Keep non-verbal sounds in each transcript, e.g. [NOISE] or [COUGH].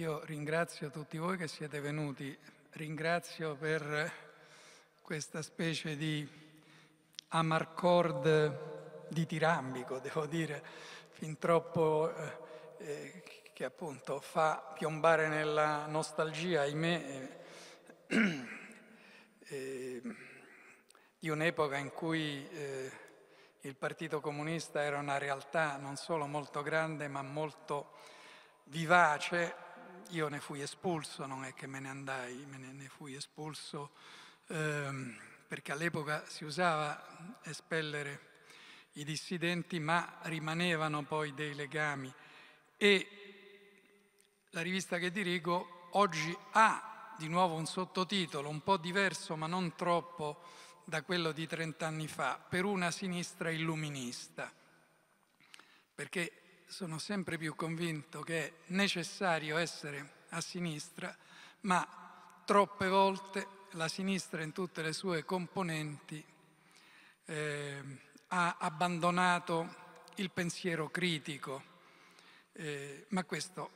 Io ringrazio tutti voi che siete venuti, ringrazio per questa specie di amarcord ditirambico, devo dire, fin troppo eh, eh, che appunto fa piombare nella nostalgia, ahimè, eh, eh, di un'epoca in cui eh, il Partito Comunista era una realtà non solo molto grande ma molto vivace io ne fui espulso, non è che me ne andai, me ne, ne fui espulso ehm, perché all'epoca si usava espellere i dissidenti, ma rimanevano poi dei legami. E la rivista che dirigo oggi ha di nuovo un sottotitolo un po' diverso, ma non troppo, da quello di 30 anni fa, per una sinistra illuminista, perché sono sempre più convinto che è necessario essere a sinistra, ma troppe volte la sinistra in tutte le sue componenti eh, ha abbandonato il pensiero critico, eh, ma questo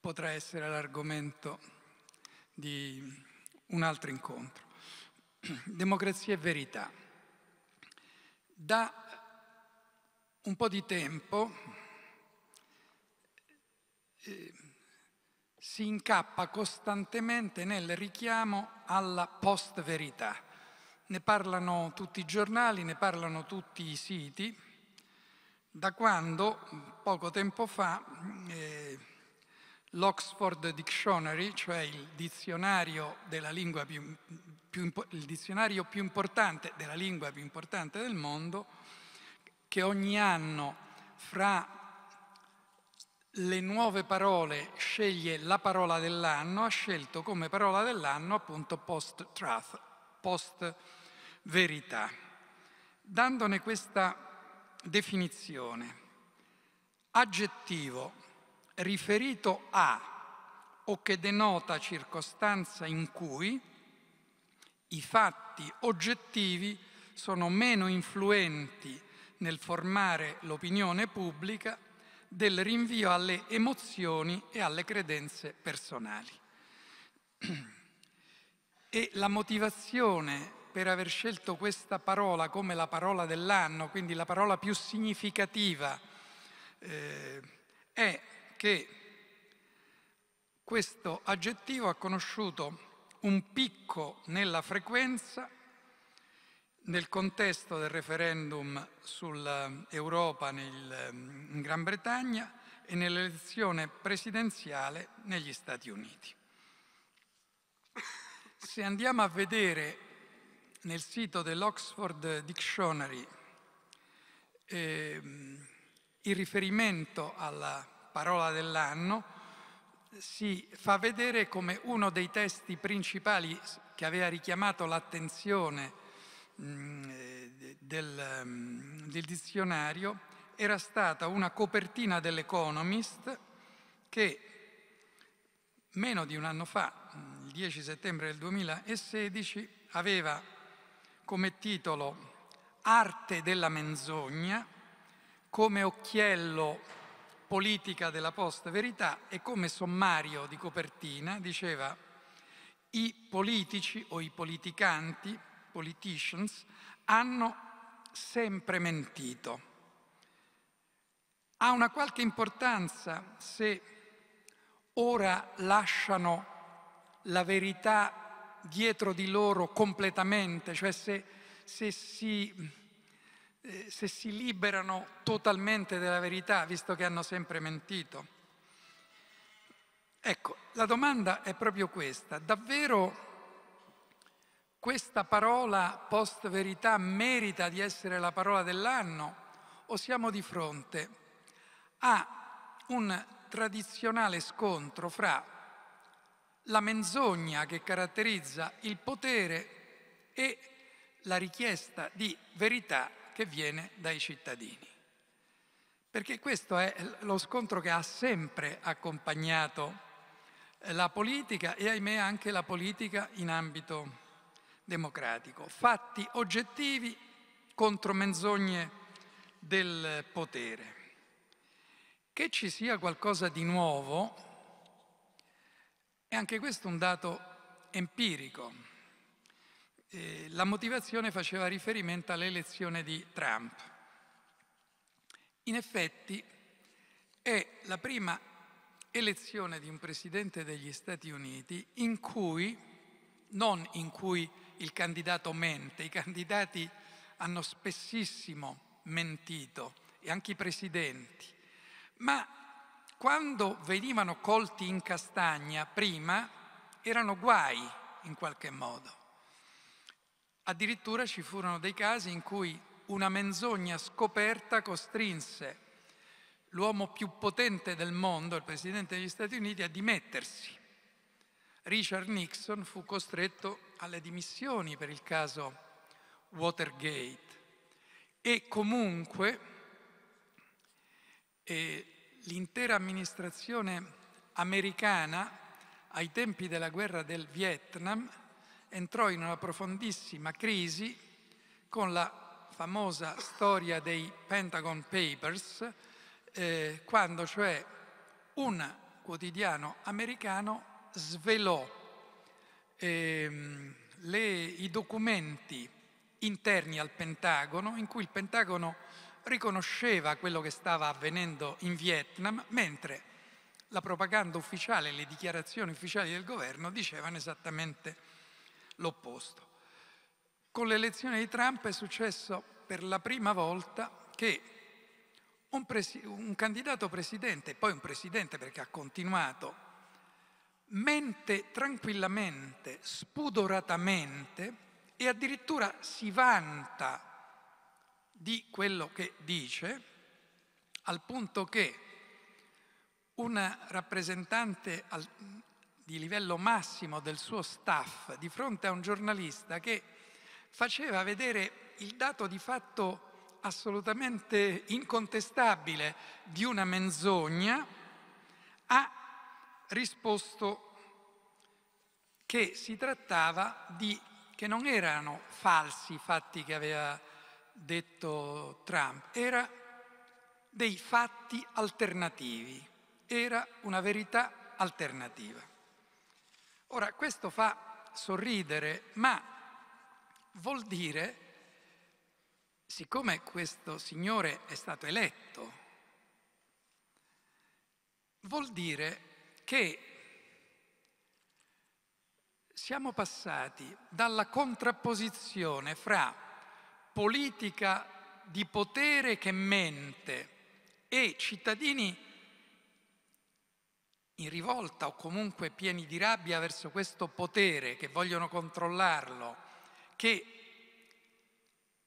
potrà essere l'argomento di un altro incontro. [CLEARS THROAT] Democrazia e verità. Da un po' di tempo eh, si incappa costantemente nel richiamo alla post-verità. Ne parlano tutti i giornali, ne parlano tutti i siti, da quando poco tempo fa eh, l'Oxford Dictionary, cioè il dizionario, più, più, il dizionario più importante della lingua più importante del mondo, che ogni anno fra le nuove parole sceglie la parola dell'anno, ha scelto come parola dell'anno appunto post-truth, post-verità, dandone questa definizione. Aggettivo riferito a o che denota circostanza in cui i fatti oggettivi sono meno influenti nel formare l'opinione pubblica del rinvio alle emozioni e alle credenze personali. E la motivazione per aver scelto questa parola come la parola dell'anno, quindi la parola più significativa, eh, è che questo aggettivo ha conosciuto un picco nella frequenza nel contesto del referendum sull'Europa in Gran Bretagna e nell'elezione presidenziale negli Stati Uniti. Se andiamo a vedere nel sito dell'Oxford Dictionary eh, il riferimento alla parola dell'anno, si fa vedere come uno dei testi principali che aveva richiamato l'attenzione Mm, eh, del, mm, del dizionario era stata una copertina dell'Economist che meno di un anno fa, mm, il 10 settembre del 2016, aveva come titolo Arte della menzogna, come occhiello politica della post-verità e come sommario di copertina diceva i politici o i politicanti politicians hanno sempre mentito. Ha una qualche importanza se ora lasciano la verità dietro di loro completamente, cioè se, se si eh, se si liberano totalmente della verità, visto che hanno sempre mentito. Ecco, la domanda è proprio questa. Davvero questa parola post-verità merita di essere la parola dell'anno o siamo di fronte a un tradizionale scontro fra la menzogna che caratterizza il potere e la richiesta di verità che viene dai cittadini. Perché questo è lo scontro che ha sempre accompagnato la politica e ahimè anche la politica in ambito democratico, fatti oggettivi contro menzogne del potere. Che ci sia qualcosa di nuovo è anche questo un dato empirico. Eh, la motivazione faceva riferimento all'elezione di Trump. In effetti è la prima elezione di un presidente degli Stati Uniti in cui, non in cui il candidato mente, i candidati hanno spessissimo mentito e anche i presidenti, ma quando venivano colti in castagna prima erano guai in qualche modo. Addirittura ci furono dei casi in cui una menzogna scoperta costrinse l'uomo più potente del mondo, il Presidente degli Stati Uniti, a dimettersi. Richard Nixon fu costretto alle dimissioni per il caso Watergate e comunque eh, l'intera amministrazione americana ai tempi della guerra del Vietnam entrò in una profondissima crisi con la famosa storia dei Pentagon Papers, eh, quando cioè un quotidiano americano svelò ehm, le, i documenti interni al Pentagono in cui il Pentagono riconosceva quello che stava avvenendo in Vietnam, mentre la propaganda ufficiale le dichiarazioni ufficiali del governo dicevano esattamente l'opposto. Con l'elezione di Trump è successo per la prima volta che un, presi- un candidato presidente, poi un presidente perché ha continuato mente tranquillamente, spudoratamente e addirittura si vanta di quello che dice, al punto che un rappresentante al, di livello massimo del suo staff di fronte a un giornalista che faceva vedere il dato di fatto assolutamente incontestabile di una menzogna, ha risposto che si trattava di che non erano falsi i fatti che aveva detto Trump, era dei fatti alternativi, era una verità alternativa. Ora, questo fa sorridere, ma vuol dire, siccome questo signore è stato eletto, vuol dire che siamo passati dalla contrapposizione fra politica di potere che mente e cittadini in rivolta o comunque pieni di rabbia verso questo potere che vogliono controllarlo, che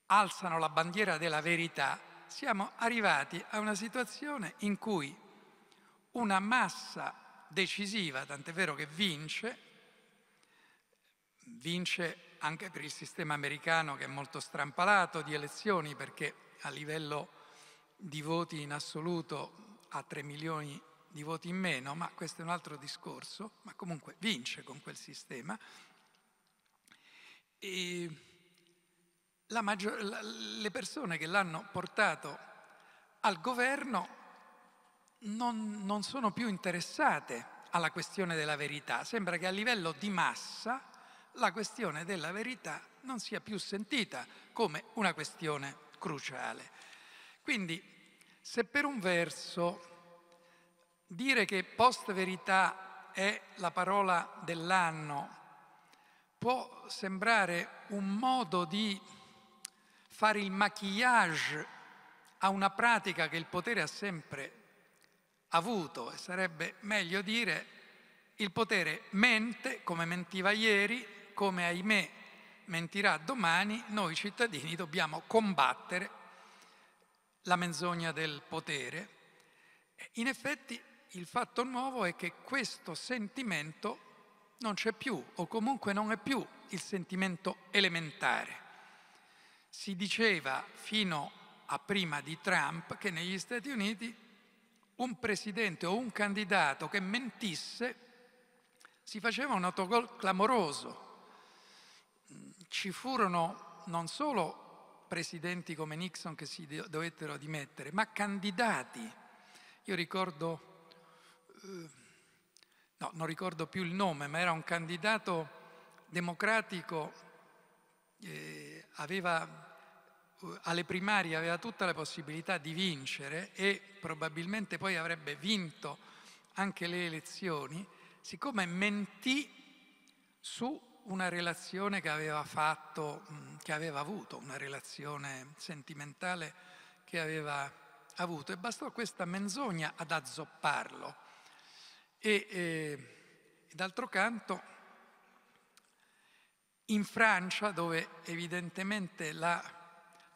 alzano la bandiera della verità, siamo arrivati a una situazione in cui una massa decisiva, tant'è vero che vince, vince anche per il sistema americano che è molto strampalato di elezioni perché a livello di voti in assoluto ha 3 milioni di voti in meno, ma questo è un altro discorso, ma comunque vince con quel sistema. E maggior- le persone che l'hanno portato al governo non, non sono più interessate alla questione della verità. Sembra che a livello di massa la questione della verità non sia più sentita come una questione cruciale. Quindi, se per un verso dire che post-verità è la parola dell'anno può sembrare un modo di fare il maquillage a una pratica che il potere ha sempre avuto, e sarebbe meglio dire, il potere mente come mentiva ieri, come ahimè mentirà domani, noi cittadini dobbiamo combattere la menzogna del potere. In effetti il fatto nuovo è che questo sentimento non c'è più o comunque non è più il sentimento elementare. Si diceva fino a prima di Trump che negli Stati Uniti un presidente o un candidato che mentisse si faceva un autogol clamoroso. Ci furono non solo presidenti come Nixon che si dovettero dimettere, ma candidati. Io ricordo, eh, no, non ricordo più il nome, ma era un candidato democratico, eh, aveva alle primarie aveva tutta la possibilità di vincere e probabilmente poi avrebbe vinto anche le elezioni, siccome mentì su una relazione che aveva fatto, mm, che aveva avuto, una relazione sentimentale che aveva avuto e bastò questa menzogna ad azzopparlo. E, e d'altro canto, in Francia, dove evidentemente la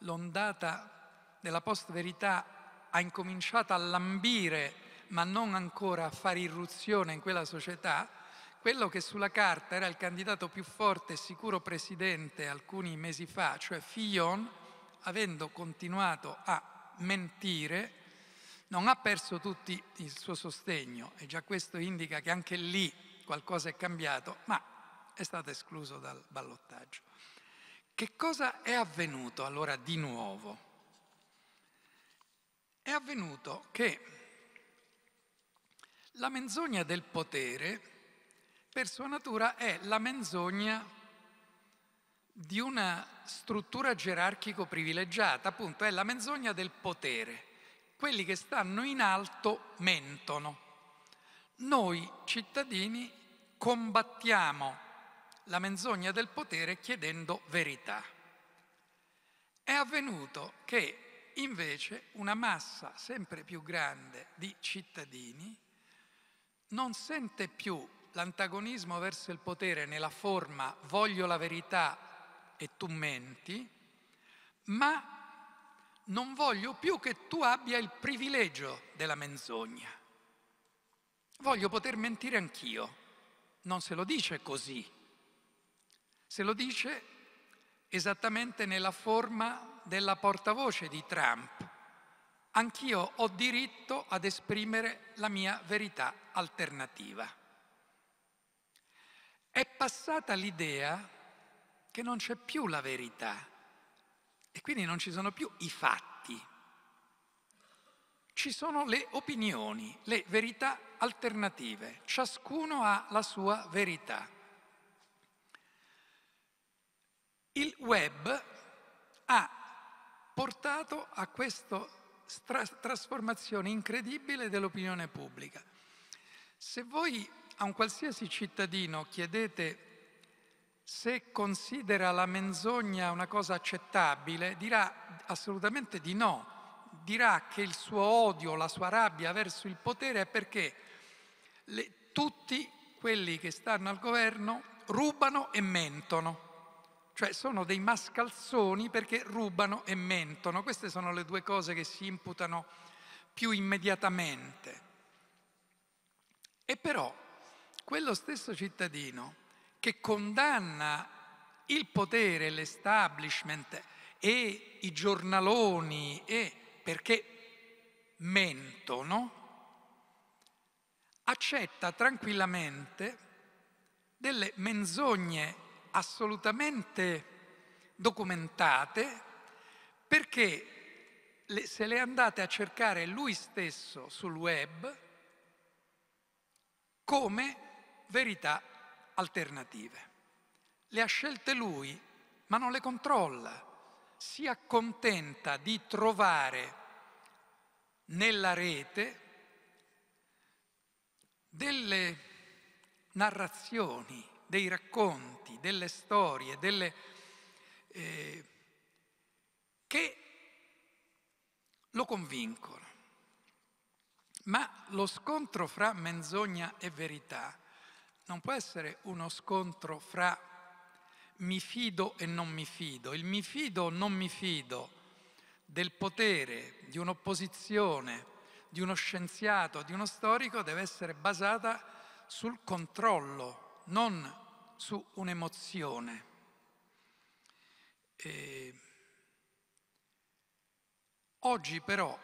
l'ondata della post-verità ha incominciato a lambire, ma non ancora a fare irruzione in quella società, quello che sulla carta era il candidato più forte e sicuro presidente alcuni mesi fa, cioè Fillon, avendo continuato a mentire, non ha perso tutto il suo sostegno e già questo indica che anche lì qualcosa è cambiato, ma è stato escluso dal ballottaggio. Che cosa è avvenuto allora di nuovo? È avvenuto che la menzogna del potere, per sua natura, è la menzogna di una struttura gerarchico privilegiata, appunto, è la menzogna del potere. Quelli che stanno in alto mentono. Noi cittadini combattiamo la menzogna del potere chiedendo verità. È avvenuto che invece una massa sempre più grande di cittadini non sente più l'antagonismo verso il potere nella forma voglio la verità e tu menti, ma non voglio più che tu abbia il privilegio della menzogna. Voglio poter mentire anch'io. Non se lo dice così se lo dice esattamente nella forma della portavoce di Trump. Anch'io ho diritto ad esprimere la mia verità alternativa. È passata l'idea che non c'è più la verità e quindi non ci sono più i fatti. Ci sono le opinioni, le verità alternative. Ciascuno ha la sua verità. Il web ha portato a questa trasformazione incredibile dell'opinione pubblica. Se voi a un qualsiasi cittadino chiedete se considera la menzogna una cosa accettabile, dirà assolutamente di no, dirà che il suo odio, la sua rabbia verso il potere è perché le, tutti quelli che stanno al governo rubano e mentono cioè sono dei mascalzoni perché rubano e mentono. Queste sono le due cose che si imputano più immediatamente. E però quello stesso cittadino che condanna il potere, l'establishment e i giornaloni e perché mentono, accetta tranquillamente delle menzogne assolutamente documentate perché se le andate a cercare lui stesso sul web come verità alternative. Le ha scelte lui, ma non le controlla. Si accontenta di trovare nella rete delle narrazioni dei racconti, delle storie, delle, eh, che lo convincono. Ma lo scontro fra menzogna e verità non può essere uno scontro fra mi fido e non mi fido. Il mi fido o non mi fido del potere di un'opposizione, di uno scienziato, di uno storico deve essere basata sul controllo non su un'emozione. E... Oggi però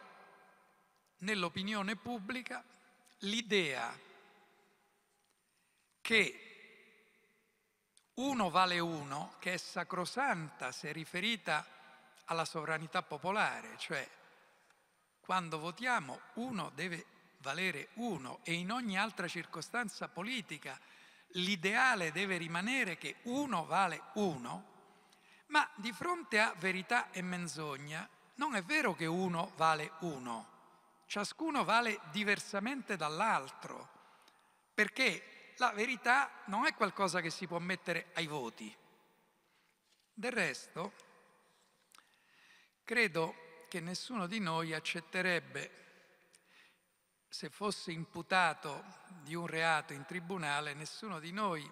nell'opinione pubblica l'idea che uno vale uno, che è sacrosanta se riferita alla sovranità popolare, cioè quando votiamo uno deve valere uno e in ogni altra circostanza politica L'ideale deve rimanere che uno vale uno, ma di fronte a verità e menzogna non è vero che uno vale uno, ciascuno vale diversamente dall'altro, perché la verità non è qualcosa che si può mettere ai voti. Del resto, credo che nessuno di noi accetterebbe se fosse imputato di un reato in tribunale, nessuno di noi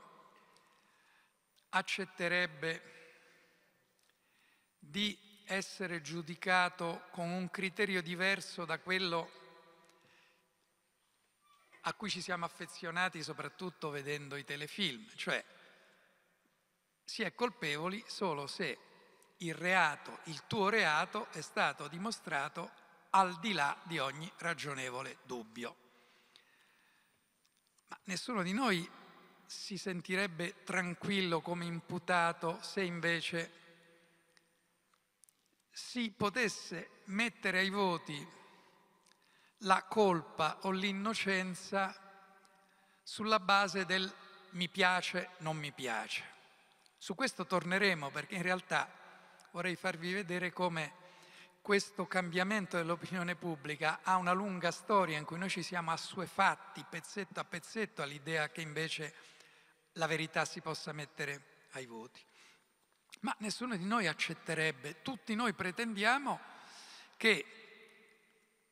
accetterebbe di essere giudicato con un criterio diverso da quello a cui ci siamo affezionati soprattutto vedendo i telefilm, cioè si è colpevoli solo se il reato, il tuo reato è stato dimostrato al di là di ogni ragionevole dubbio. Ma nessuno di noi si sentirebbe tranquillo come imputato se invece si potesse mettere ai voti la colpa o l'innocenza sulla base del mi piace, non mi piace. Su questo torneremo perché in realtà vorrei farvi vedere come questo cambiamento dell'opinione pubblica ha una lunga storia in cui noi ci siamo assuefatti pezzetto a pezzetto all'idea che invece la verità si possa mettere ai voti. Ma nessuno di noi accetterebbe, tutti noi pretendiamo che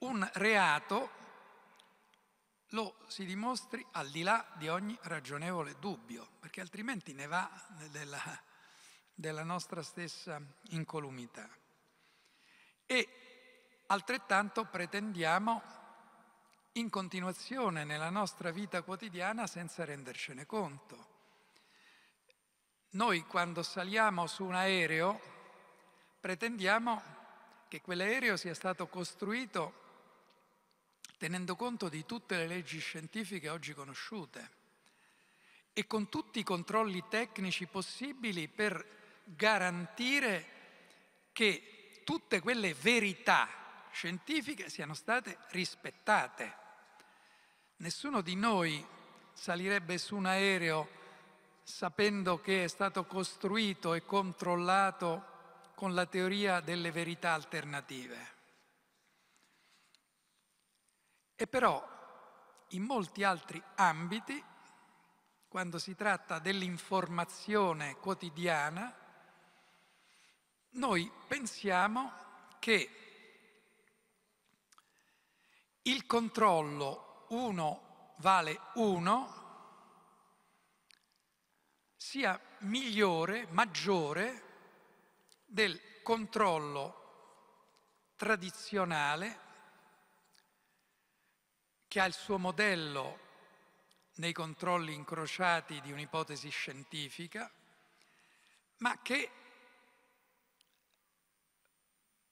un reato lo si dimostri al di là di ogni ragionevole dubbio, perché altrimenti ne va della, della nostra stessa incolumità. E altrettanto pretendiamo in continuazione nella nostra vita quotidiana senza rendercene conto. Noi quando saliamo su un aereo pretendiamo che quell'aereo sia stato costruito tenendo conto di tutte le leggi scientifiche oggi conosciute e con tutti i controlli tecnici possibili per garantire che tutte quelle verità scientifiche siano state rispettate. Nessuno di noi salirebbe su un aereo sapendo che è stato costruito e controllato con la teoria delle verità alternative. E però in molti altri ambiti, quando si tratta dell'informazione quotidiana, noi pensiamo che il controllo 1 vale 1 sia migliore, maggiore del controllo tradizionale che ha il suo modello nei controlli incrociati di un'ipotesi scientifica, ma che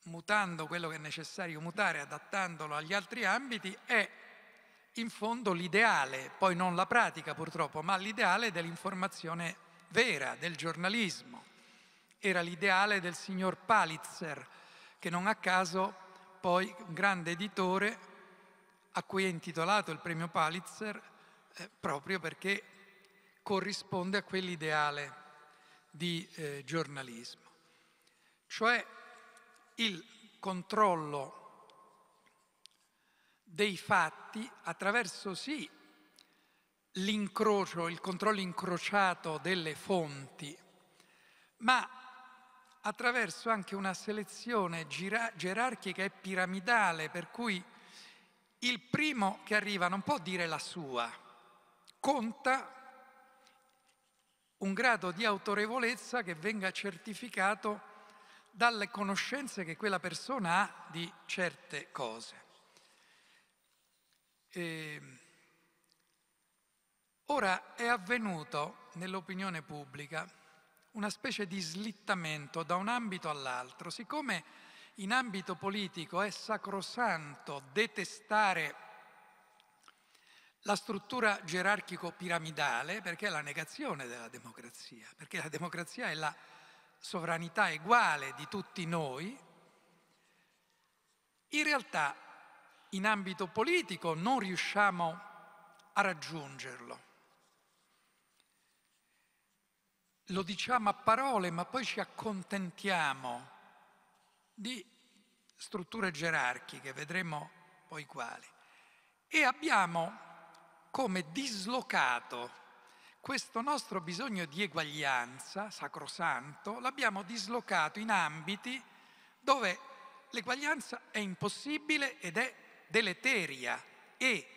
mutando quello che è necessario mutare, adattandolo agli altri ambiti, è in fondo l'ideale, poi non la pratica purtroppo, ma l'ideale dell'informazione vera, del giornalismo. Era l'ideale del signor Palitzer, che non a caso poi un grande editore a cui è intitolato il premio Palitzer, eh, proprio perché corrisponde a quell'ideale di eh, giornalismo. Cioè il controllo dei fatti attraverso sì l'incrocio, il controllo incrociato delle fonti, ma attraverso anche una selezione gerarchica e piramidale, per cui il primo che arriva non può dire la sua, conta un grado di autorevolezza che venga certificato dalle conoscenze che quella persona ha di certe cose. E ehm, ora è avvenuto nell'opinione pubblica una specie di slittamento da un ambito all'altro, siccome in ambito politico è sacrosanto detestare la struttura gerarchico-piramidale perché è la negazione della democrazia, perché la democrazia è la sovranità uguale di tutti noi, in realtà in ambito politico non riusciamo a raggiungerlo. Lo diciamo a parole, ma poi ci accontentiamo di strutture gerarchiche, vedremo poi quali. E abbiamo come dislocato questo nostro bisogno di eguaglianza, sacrosanto, l'abbiamo dislocato in ambiti dove l'eguaglianza è impossibile ed è deleteria e,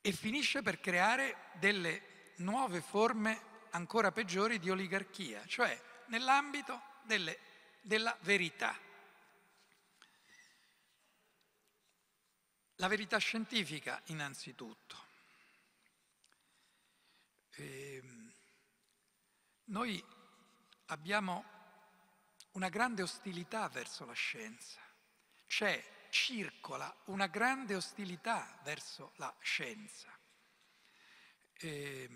e finisce per creare delle nuove forme ancora peggiori di oligarchia, cioè nell'ambito delle, della verità. La verità scientifica innanzitutto. Eh, noi abbiamo una grande ostilità verso la scienza, c'è, cioè, circola una grande ostilità verso la scienza. Eh,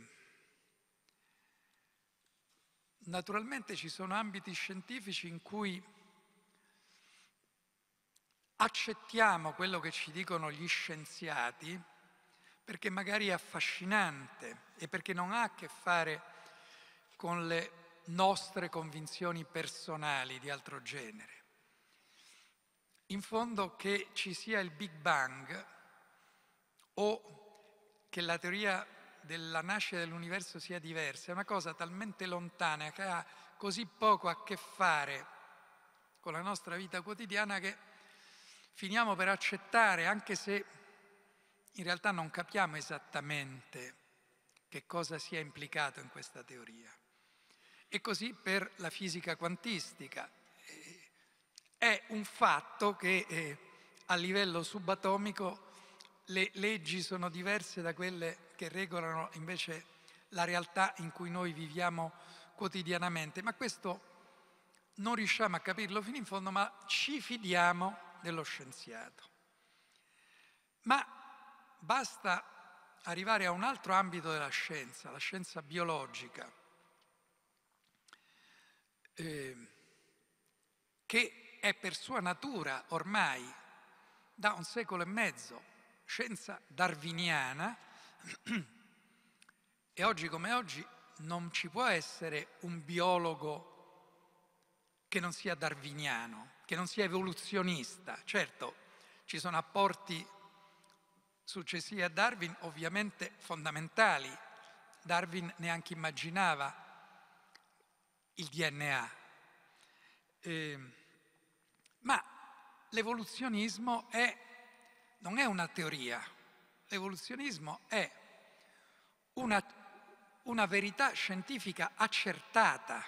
naturalmente ci sono ambiti scientifici in cui accettiamo quello che ci dicono gli scienziati, perché magari è affascinante e perché non ha a che fare con le nostre convinzioni personali di altro genere. In fondo che ci sia il Big Bang o che la teoria della nascita dell'universo sia diversa è una cosa talmente lontana che ha così poco a che fare con la nostra vita quotidiana che finiamo per accettare, anche se in realtà non capiamo esattamente che cosa sia implicato in questa teoria. E così per la fisica quantistica. Eh, è un fatto che eh, a livello subatomico le leggi sono diverse da quelle che regolano invece la realtà in cui noi viviamo quotidianamente, ma questo non riusciamo a capirlo fino in fondo, ma ci fidiamo dello scienziato. Ma Basta arrivare a un altro ambito della scienza, la scienza biologica, eh, che è per sua natura ormai da un secolo e mezzo scienza darwiniana [CLEARS THROAT] e oggi come oggi non ci può essere un biologo che non sia darwiniano, che non sia evoluzionista. Certo, ci sono apporti successivi a Darwin ovviamente fondamentali. Darwin neanche immaginava il DNA. Eh, ma l'evoluzionismo è, non è una teoria, l'evoluzionismo è una, una verità scientifica accertata.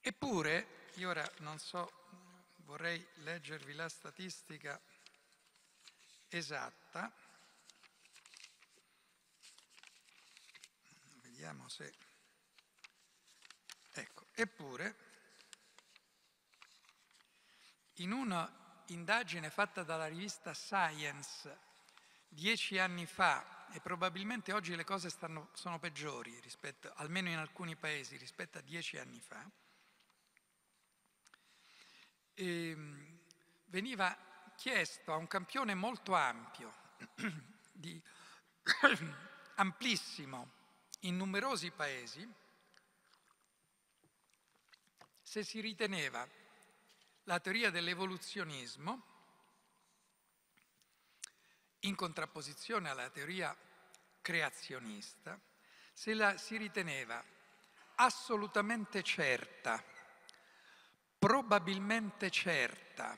Eppure, io ora non so, vorrei leggervi la statistica esatta, vediamo se, ecco, eppure in un'indagine fatta dalla rivista Science dieci anni fa, e probabilmente oggi le cose stanno, sono peggiori, rispetto, almeno in alcuni paesi, rispetto a dieci anni fa, ehm, veniva chiesto a un campione molto ampio, [CLEARS THROAT] di, [CLEARS THROAT] amplissimo, in numerosi paesi, se si riteneva la teoria dell'evoluzionismo, in contrapposizione alla teoria creazionista, se la si riteneva assolutamente certa, probabilmente certa,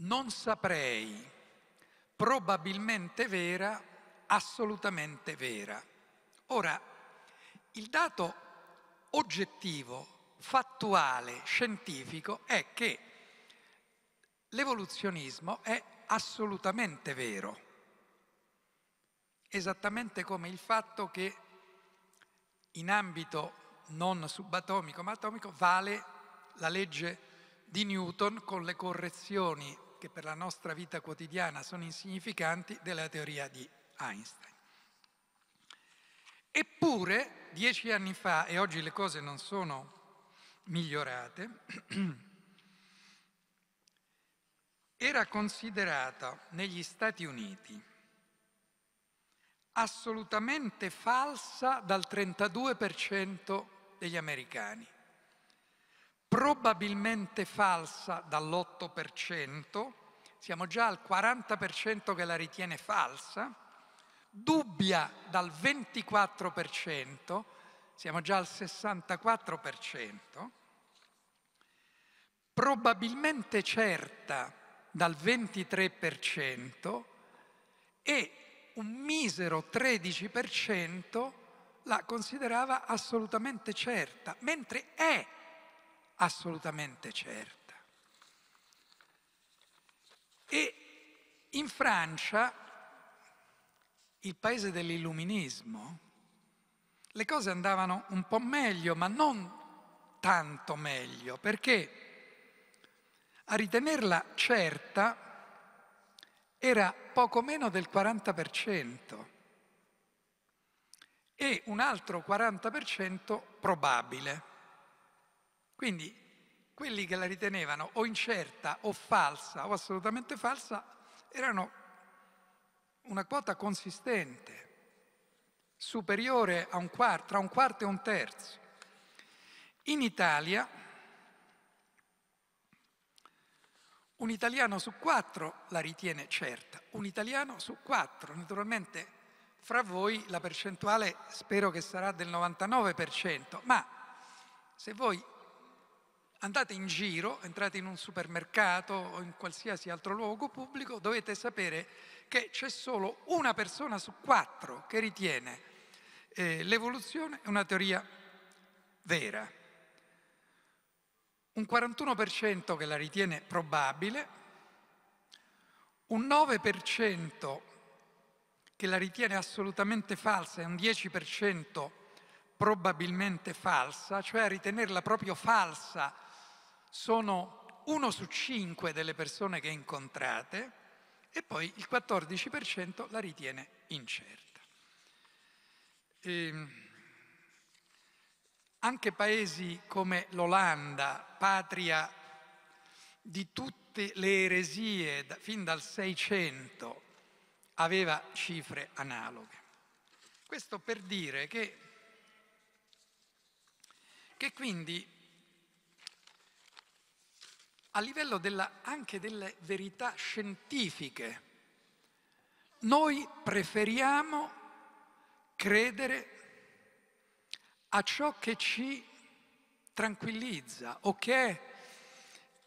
non saprei, probabilmente vera, assolutamente vera. Ora, il dato oggettivo, fattuale, scientifico è che l'evoluzionismo è assolutamente vero, esattamente come il fatto che in ambito non subatomico ma atomico vale la legge di Newton con le correzioni che per la nostra vita quotidiana sono insignificanti della teoria di Einstein. Eppure, dieci anni fa, e oggi le cose non sono migliorate, [CLEARS THROAT] era considerata negli Stati Uniti assolutamente falsa dal 32% degli americani probabilmente falsa dall'8%, siamo già al 40% che la ritiene falsa, dubbia dal 24%, siamo già al 64%, probabilmente certa dal 23% e un misero 13% la considerava assolutamente certa, mentre è assolutamente certa. E in Francia, il paese dell'illuminismo, le cose andavano un po' meglio, ma non tanto meglio, perché a ritenerla certa era poco meno del 40% e un altro 40% probabile. Quindi quelli che la ritenevano o incerta o falsa o assolutamente falsa erano una quota consistente, superiore a un quarto, tra un quarto e un terzo. In Italia un italiano su quattro la ritiene certa, un italiano su quattro. Naturalmente fra voi la percentuale spero che sarà del 99%, ma se voi andate in giro, entrate in un supermercato o in qualsiasi altro luogo pubblico, dovete sapere che c'è solo una persona su quattro che ritiene eh, l'evoluzione una teoria vera. Un 41% che la ritiene probabile, un 9% che la ritiene assolutamente falsa e un 10% probabilmente falsa, cioè a ritenerla proprio falsa sono uno su cinque delle persone che incontrate e poi il 14% la ritiene incerta. E ehm, anche paesi come l'Olanda, patria di tutte le eresie fin dal 600, aveva cifre analoghe. Questo per dire che, che quindi a livello della, anche delle verità scientifiche. Noi preferiamo credere a ciò che ci tranquillizza o che è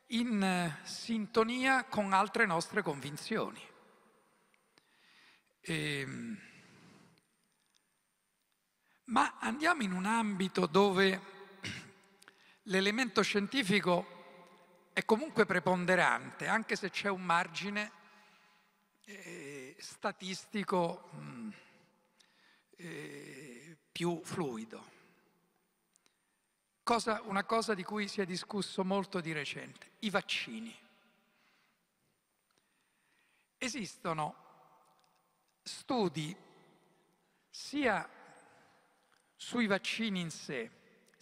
in eh, sintonia con altre nostre convinzioni. E, ehm, ma andiamo in un ambito dove [CLEARS THROAT] l'elemento scientifico è comunque preponderante, anche se c'è un margine eh, statistico mh, mm, eh, più fluido. Cosa, una cosa di cui si è discusso molto di recente, i vaccini. Esistono studi sia sui vaccini in sé,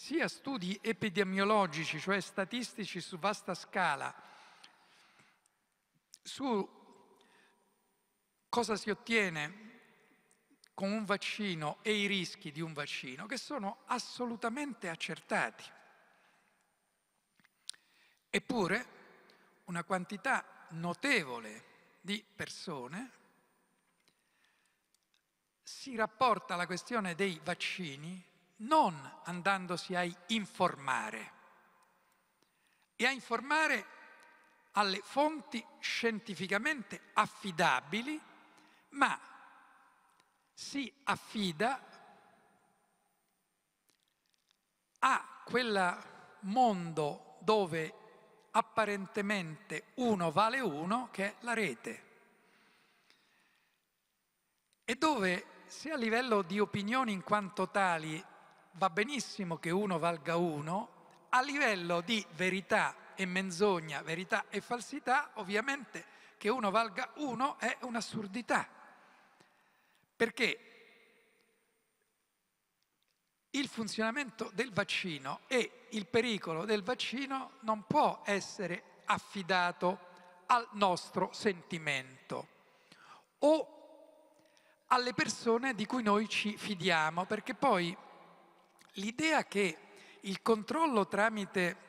sia studi epidemiologici, cioè statistici su vasta scala, su cosa si ottiene con un vaccino e i rischi di un vaccino, che sono assolutamente accertati. Eppure una quantità notevole di persone si rapporta alla questione dei vaccini non andandosi a informare e a informare alle fonti scientificamente affidabili, ma si affida a quel mondo dove apparentemente uno vale uno, che è la rete, e dove se a livello di opinioni in quanto tali va benissimo che uno valga uno, a livello di verità e menzogna, verità e falsità, ovviamente che uno valga uno è un'assurdità. Perché il funzionamento del vaccino e il pericolo del vaccino non può essere affidato al nostro sentimento o alle persone di cui noi ci fidiamo, perché poi L'idea che il controllo tramite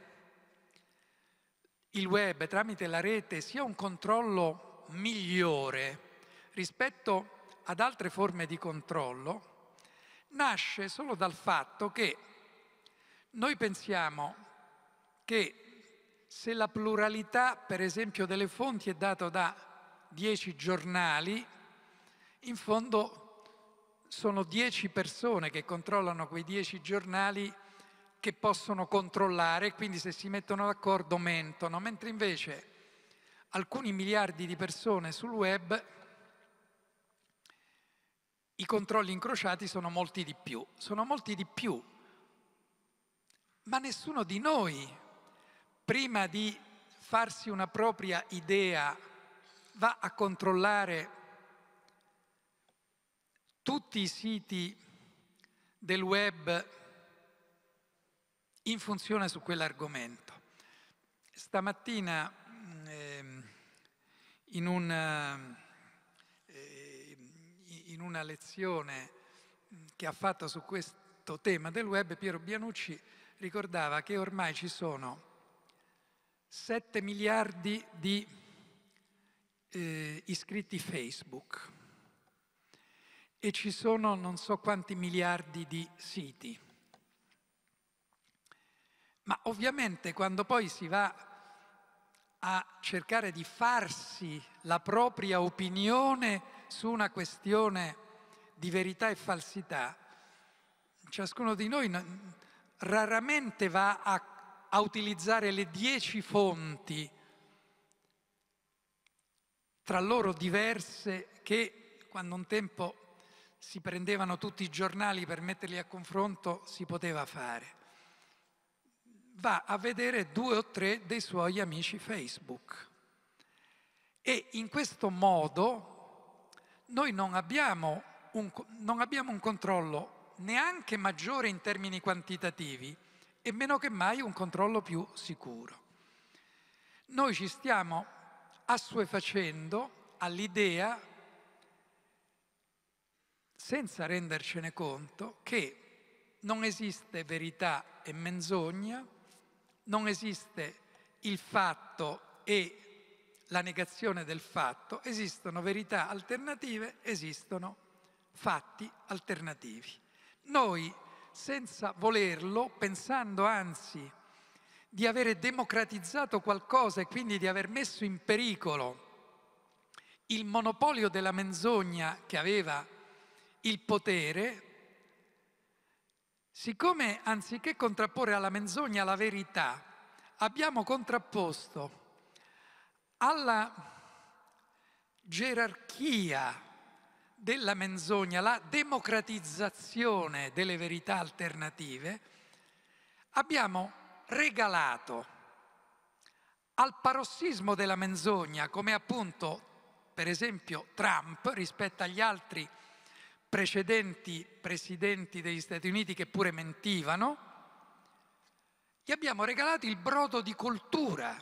il web, tramite la rete, sia un controllo migliore rispetto ad altre forme di controllo, nasce solo dal fatto che noi pensiamo che se la pluralità, per esempio, delle fonti è data da dieci giornali, in fondo sono dieci persone che controllano quei dieci giornali che possono controllare, quindi se si mettono d'accordo mentono, mentre invece alcuni miliardi di persone sul web i controlli incrociati sono molti di più, sono molti di più, ma nessuno di noi, prima di farsi una propria idea, va a controllare tutti i siti del web in funzione su quell'argomento. Stamattina ehm, in, una, eh, in una lezione che ha fatto su questo tema del web, Piero Bianucci ricordava che ormai ci sono 7 miliardi di eh, iscritti Facebook e ci sono non so quanti miliardi di siti. Ma ovviamente quando poi si va a cercare di farsi la propria opinione su una questione di verità e falsità, ciascuno di noi raramente va a, a utilizzare le dieci fonti tra loro diverse che quando un tempo si prendevano tutti i giornali per metterli a confronto, si poteva fare. Va a vedere due o tre dei suoi amici Facebook. E in questo modo noi non abbiamo un, non abbiamo un controllo neanche maggiore in termini quantitativi e meno che mai un controllo più sicuro. Noi ci stiamo assuefacendo all'idea senza rendercene conto che non esiste verità e menzogna, non esiste il fatto e la negazione del fatto, esistono verità alternative, esistono fatti alternativi. Noi, senza volerlo, pensando anzi di avere democratizzato qualcosa e quindi di aver messo in pericolo il monopolio della menzogna che aveva il potere, siccome anziché contrapporre alla menzogna la verità, abbiamo contrapposto alla gerarchia della menzogna, la democratizzazione delle verità alternative, abbiamo regalato al parossismo della menzogna, come appunto per esempio Trump rispetto agli altri precedenti presidenti degli Stati Uniti che pure mentivano, gli abbiamo regalato il brodo di coltura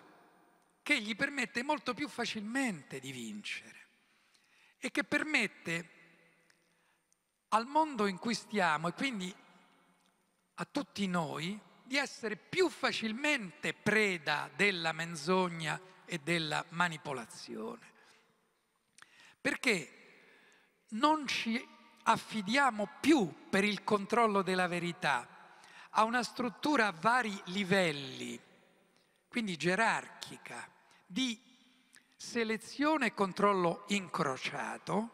che gli permette molto più facilmente di vincere e che permette al mondo in cui stiamo e quindi a tutti noi di essere più facilmente preda della menzogna e della manipolazione. Perché non ci affidiamo più per il controllo della verità a una struttura a vari livelli, quindi gerarchica, di selezione e controllo incrociato,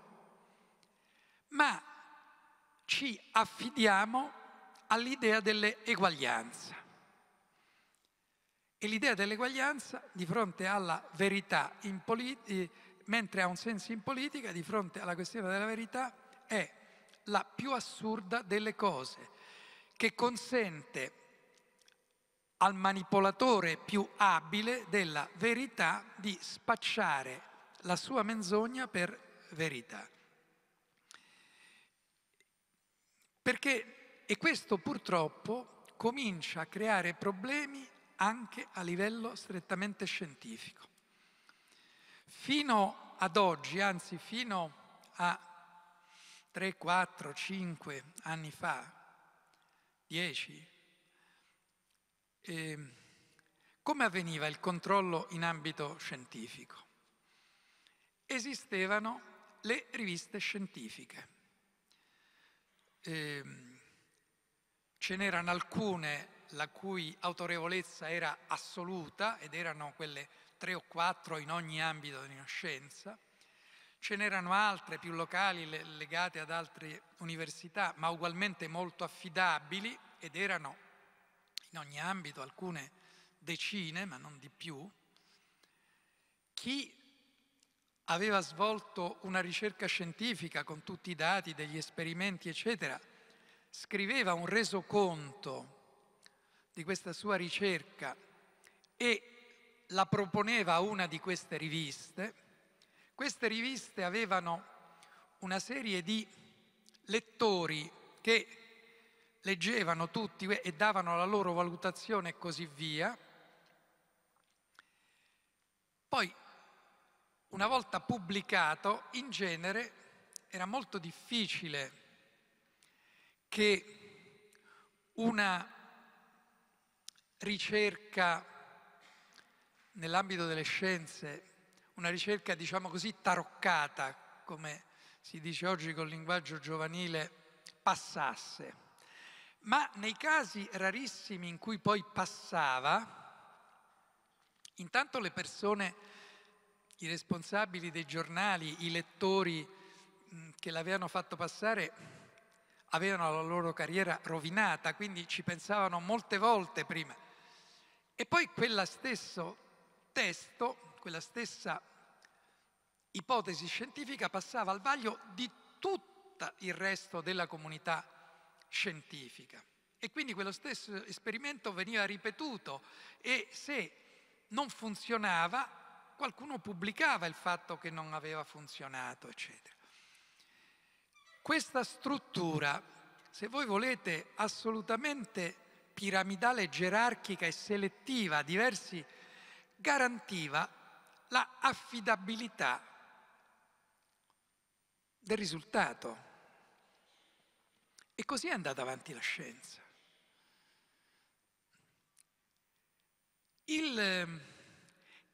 ma ci affidiamo all'idea dell'eguaglianza. E l'idea dell'eguaglianza di fronte alla verità, in politi- eh, mentre ha un senso in politica, di fronte alla questione della verità, è la più assurda delle cose, che consente al manipolatore più abile della verità di spacciare la sua menzogna per verità. Perché, e questo purtroppo comincia a creare problemi anche a livello strettamente scientifico. Fino ad oggi, anzi fino a 3, 4, 5 anni fa, 10, eh, come avveniva il controllo in ambito scientifico? Esistevano le riviste scientifiche. Eh, ce n'erano alcune la cui autorevolezza era assoluta ed erano quelle tre o quattro in ogni ambito di una scienza, Ce n'erano altre più locali legate ad altre università, ma ugualmente molto affidabili ed erano in ogni ambito alcune decine, ma non di più. Chi aveva svolto una ricerca scientifica con tutti i dati degli esperimenti, eccetera, scriveva un resoconto di questa sua ricerca e la proponeva a una di queste riviste queste riviste avevano una serie di lettori che leggevano tutti e davano la loro valutazione e così via. Poi, una volta pubblicato, in genere era molto difficile che una ricerca nell'ambito delle scienze una ricerca, diciamo così, taroccata, come si dice oggi col linguaggio giovanile, passasse. Ma nei casi rarissimi in cui poi passava, intanto le persone, i responsabili dei giornali, i lettori mm, che l'avevano fatto passare, avevano la loro carriera rovinata, quindi ci pensavano molte volte prima. E poi quella stesso testo quella stessa ipotesi scientifica passava al vaglio di tutto il resto della comunità scientifica. E quindi quello stesso esperimento veniva ripetuto e se non funzionava qualcuno pubblicava il fatto che non aveva funzionato, eccetera. Questa struttura, se voi volete, assolutamente piramidale, gerarchica e selettiva, diversi, garantiva la affidabilità del risultato. E così è andata avanti la scienza. Il, ehm,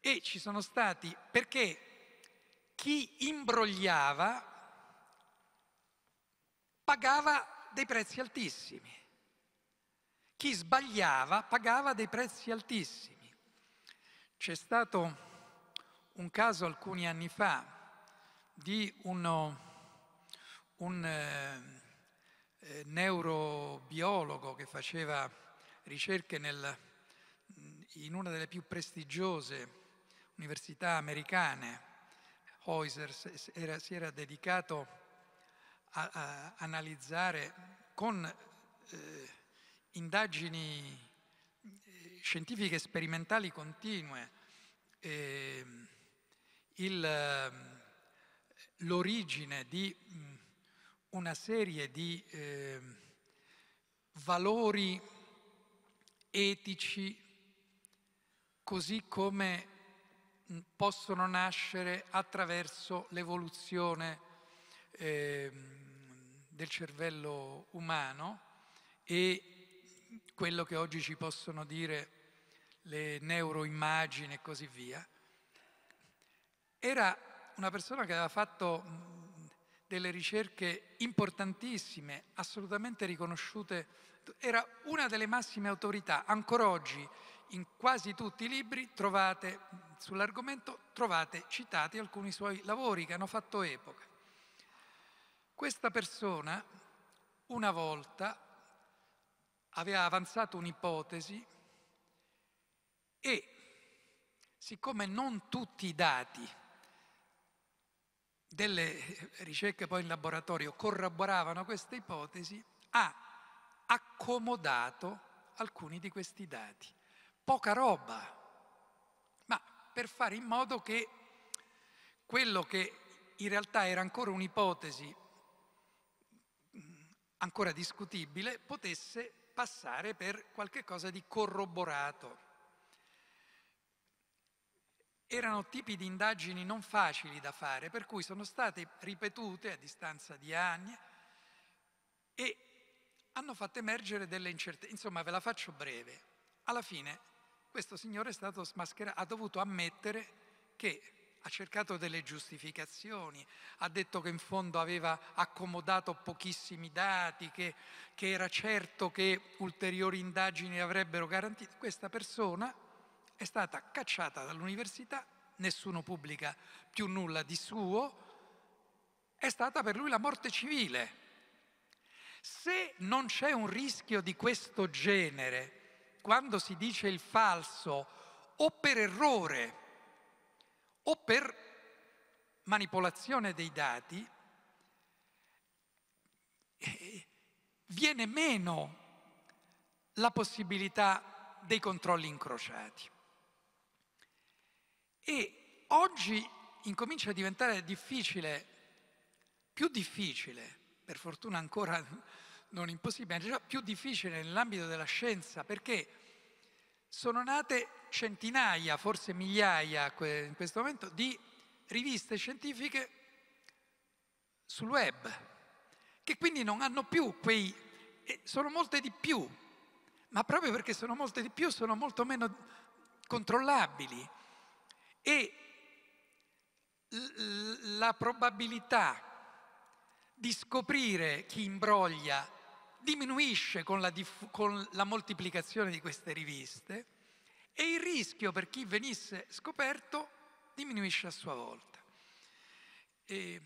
e ci sono stati perché chi imbrogliava pagava dei prezzi altissimi, chi sbagliava pagava dei prezzi altissimi. C'è stato un caso alcuni anni fa di uno, un eh, eh neurobiologo che faceva ricerche nel, in una delle più prestigiose università americane. Heuser era, si era dedicato a, a analizzare con eh, indagini eh, scientifiche sperimentali continue. Eh, il, ehm, l'origine di mm, una serie di eh, valori etici così come mm, possono nascere attraverso l'evoluzione eh, del cervello umano e quello che oggi ci possono dire le neuroimmagini e così via. Era una persona che aveva fatto mm, delle ricerche importantissime, assolutamente riconosciute, era una delle massime autorità. Ancora oggi in quasi tutti i libri trovate mm, sull'argomento, trovate citati alcuni suoi lavori che hanno fatto epoca. Questa persona una volta aveva avanzato un'ipotesi e siccome non tutti i dati delle eh, ricerche poi in laboratorio corroboravano questa ipotesi, ha accomodato alcuni di questi dati. Poca roba, ma per fare in modo che quello che in realtà era ancora un'ipotesi mm, ancora discutibile potesse passare per qualcosa di corroborato. Erano tipi di indagini non facili da fare, per cui sono state ripetute a distanza di anni e hanno fatto emergere delle incertezze. Insomma, ve la faccio breve. Alla fine questo signore è stato smascherato, ha dovuto ammettere che ha cercato delle giustificazioni, ha detto che in fondo aveva accomodato pochissimi dati, che, che era certo che ulteriori indagini avrebbero garantito. Questa persona è stata cacciata dall'università, nessuno pubblica più nulla di suo, è stata per lui la morte civile. Se non c'è un rischio di questo genere, quando si dice il falso, o per errore, o per manipolazione dei dati, eh, viene meno la possibilità dei controlli incrociati. E oggi incomincia a diventare difficile, più difficile, per fortuna ancora non impossibile, ma già più difficile nell'ambito della scienza, perché sono nate centinaia, forse migliaia in questo momento, di riviste scientifiche sul web, che quindi non hanno più quei... sono molte di più, ma proprio perché sono molte di più sono molto meno controllabili e la probabilità di scoprire chi imbroglia diminuisce con la, diff- con la moltiplicazione di queste riviste e il rischio per chi venisse scoperto diminuisce a sua volta. E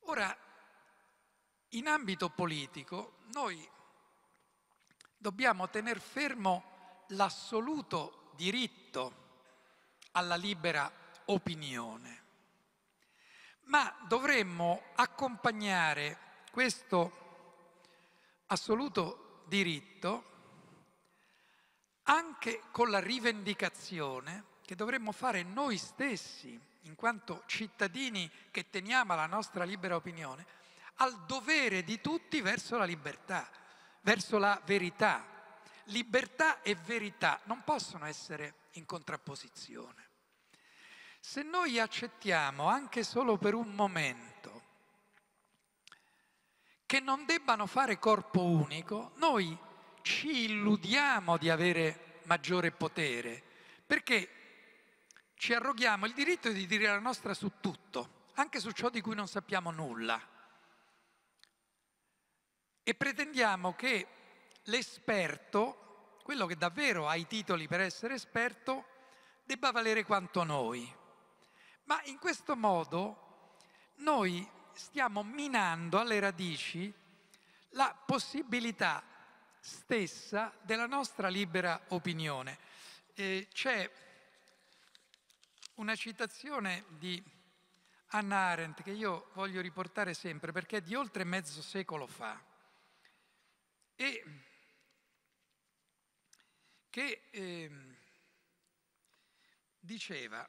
ora, in ambito politico, noi dobbiamo tener fermo l'assoluto diritto alla libera opinione. Ma dovremmo accompagnare questo assoluto diritto anche con la rivendicazione che dovremmo fare noi stessi, in quanto cittadini che teniamo la nostra libera opinione, al dovere di tutti verso la libertà, verso la verità. Libertà e verità non possono essere in contrapposizione. Se noi accettiamo anche solo per un momento che non debbano fare corpo unico, noi ci illudiamo di avere maggiore potere, perché ci arroghiamo il diritto di dire la nostra su tutto, anche su ciò di cui non sappiamo nulla. E pretendiamo che l'esperto, quello che davvero ha i titoli per essere esperto, debba valere quanto noi. Ma in questo modo noi stiamo minando alle radici la possibilità stessa della nostra libera opinione. Eh, c'è una citazione di Anna Arendt che io voglio riportare sempre perché è di oltre mezzo secolo fa e che eh, diceva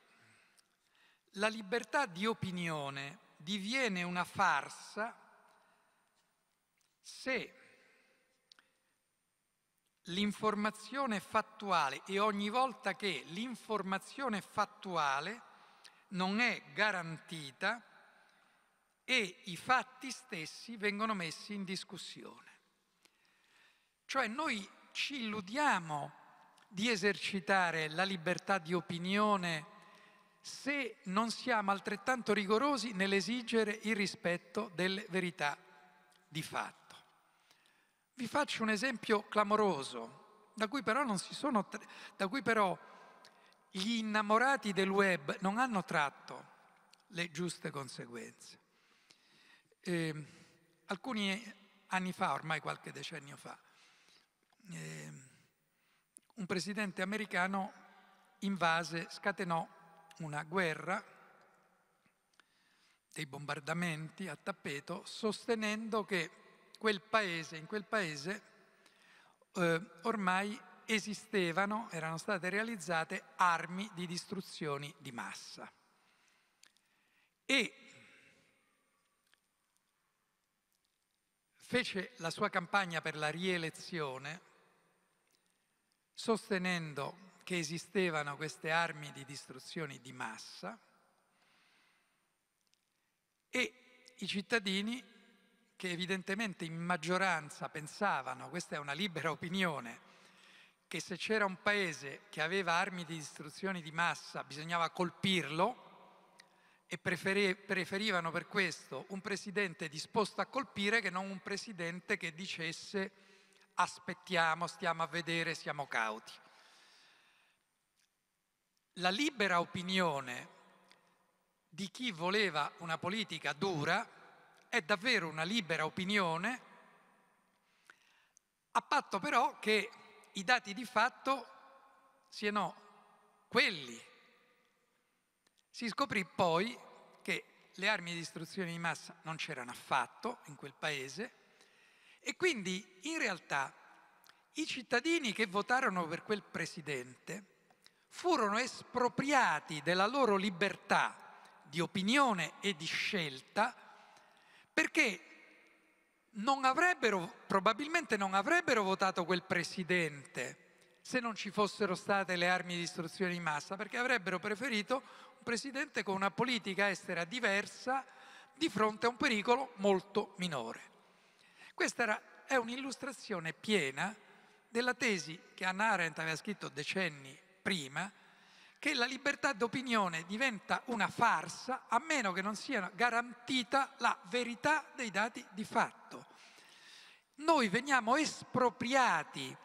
la libertà di opinione diviene una farsa se l'informazione fattuale e ogni volta che l'informazione fattuale non è garantita e i fatti stessi vengono messi in discussione. Cioè noi ci illudiamo di esercitare la libertà di opinione se non siamo altrettanto rigorosi nell'esigere il rispetto delle verità di fatto. Vi faccio un esempio clamoroso, da cui però, sono, da cui però gli innamorati del web non hanno tratto le giuste conseguenze. Eh, alcuni anni fa, ormai qualche decennio fa, eh, un presidente americano invase, scatenò una guerra, dei bombardamenti a tappeto, sostenendo che quel paese, in quel paese eh, ormai esistevano, erano state realizzate armi di distruzione di massa. E fece la sua campagna per la rielezione sostenendo che esistevano queste armi di distruzione di massa e i cittadini che evidentemente in maggioranza pensavano, questa è una libera opinione, che se c'era un paese che aveva armi di distruzione di massa bisognava colpirlo e preferivano per questo un presidente disposto a colpire che non un presidente che dicesse aspettiamo, stiamo a vedere, siamo cauti la libera opinione di chi voleva una politica dura è davvero una libera opinione, a patto però che i dati di fatto siano quelli. Si scoprì poi che le armi di distruzione di massa non c'erano affatto in quel paese e quindi in realtà i cittadini che votarono per quel presidente furono espropriati della loro libertà di opinione e di scelta perché non avrebbero, probabilmente non avrebbero votato quel presidente se non ci fossero state le armi di distruzione di massa, perché avrebbero preferito un presidente con una politica estera diversa di fronte a un pericolo molto minore. Questa era, è un'illustrazione piena della tesi che Anna Arendt aveva scritto decenni prima, che la libertà d'opinione diventa una farsa a meno che non sia garantita la verità dei dati di fatto. Noi veniamo espropriati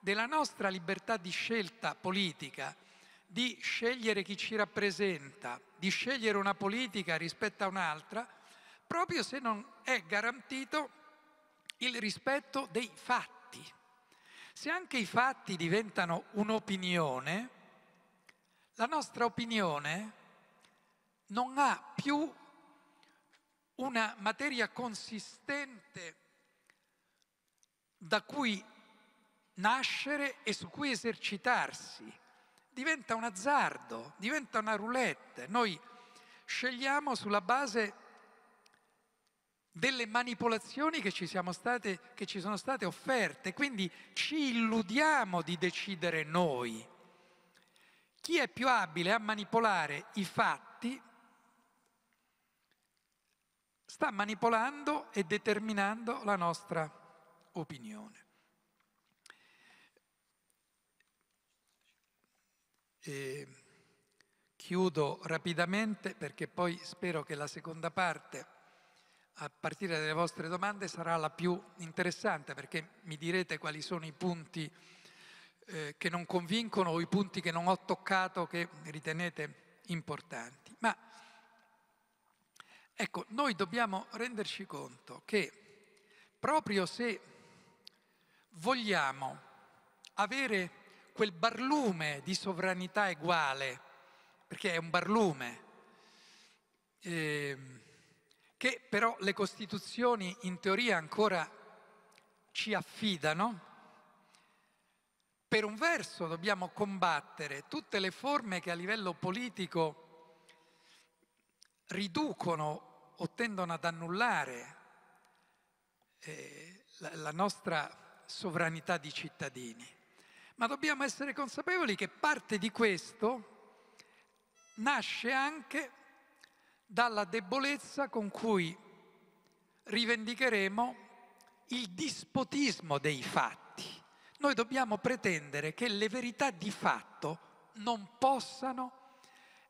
della nostra libertà di scelta politica, di scegliere chi ci rappresenta, di scegliere una politica rispetto a un'altra, proprio se non è garantito il rispetto dei fatti. Se anche i fatti diventano un'opinione, la nostra opinione non ha più una materia consistente da cui nascere e su cui esercitarsi. Diventa un azzardo, diventa una roulette. Noi scegliamo sulla base delle manipolazioni che ci, state, che ci, sono state offerte, quindi ci illudiamo di decidere noi. Chi è più abile a manipolare i fatti sta manipolando e determinando la nostra opinione. E chiudo rapidamente perché poi spero che la seconda parte a partire dalle vostre domande sarà la più interessante perché mi direte quali sono i punti eh, che non convincono o i punti che non ho toccato che ritenete importanti. Ma ecco, noi dobbiamo renderci conto che proprio se vogliamo avere quel barlume di sovranità uguale, perché è un barlume, eh, che però le Costituzioni in teoria ancora ci affidano, per un verso dobbiamo combattere tutte le forme che a livello politico riducono o tendono ad annullare eh, la, la nostra sovranità di cittadini, ma dobbiamo essere consapevoli che parte di questo nasce anche dalla debolezza con cui rivendicheremo il dispotismo dei fatti. Noi dobbiamo pretendere che le verità di fatto non possano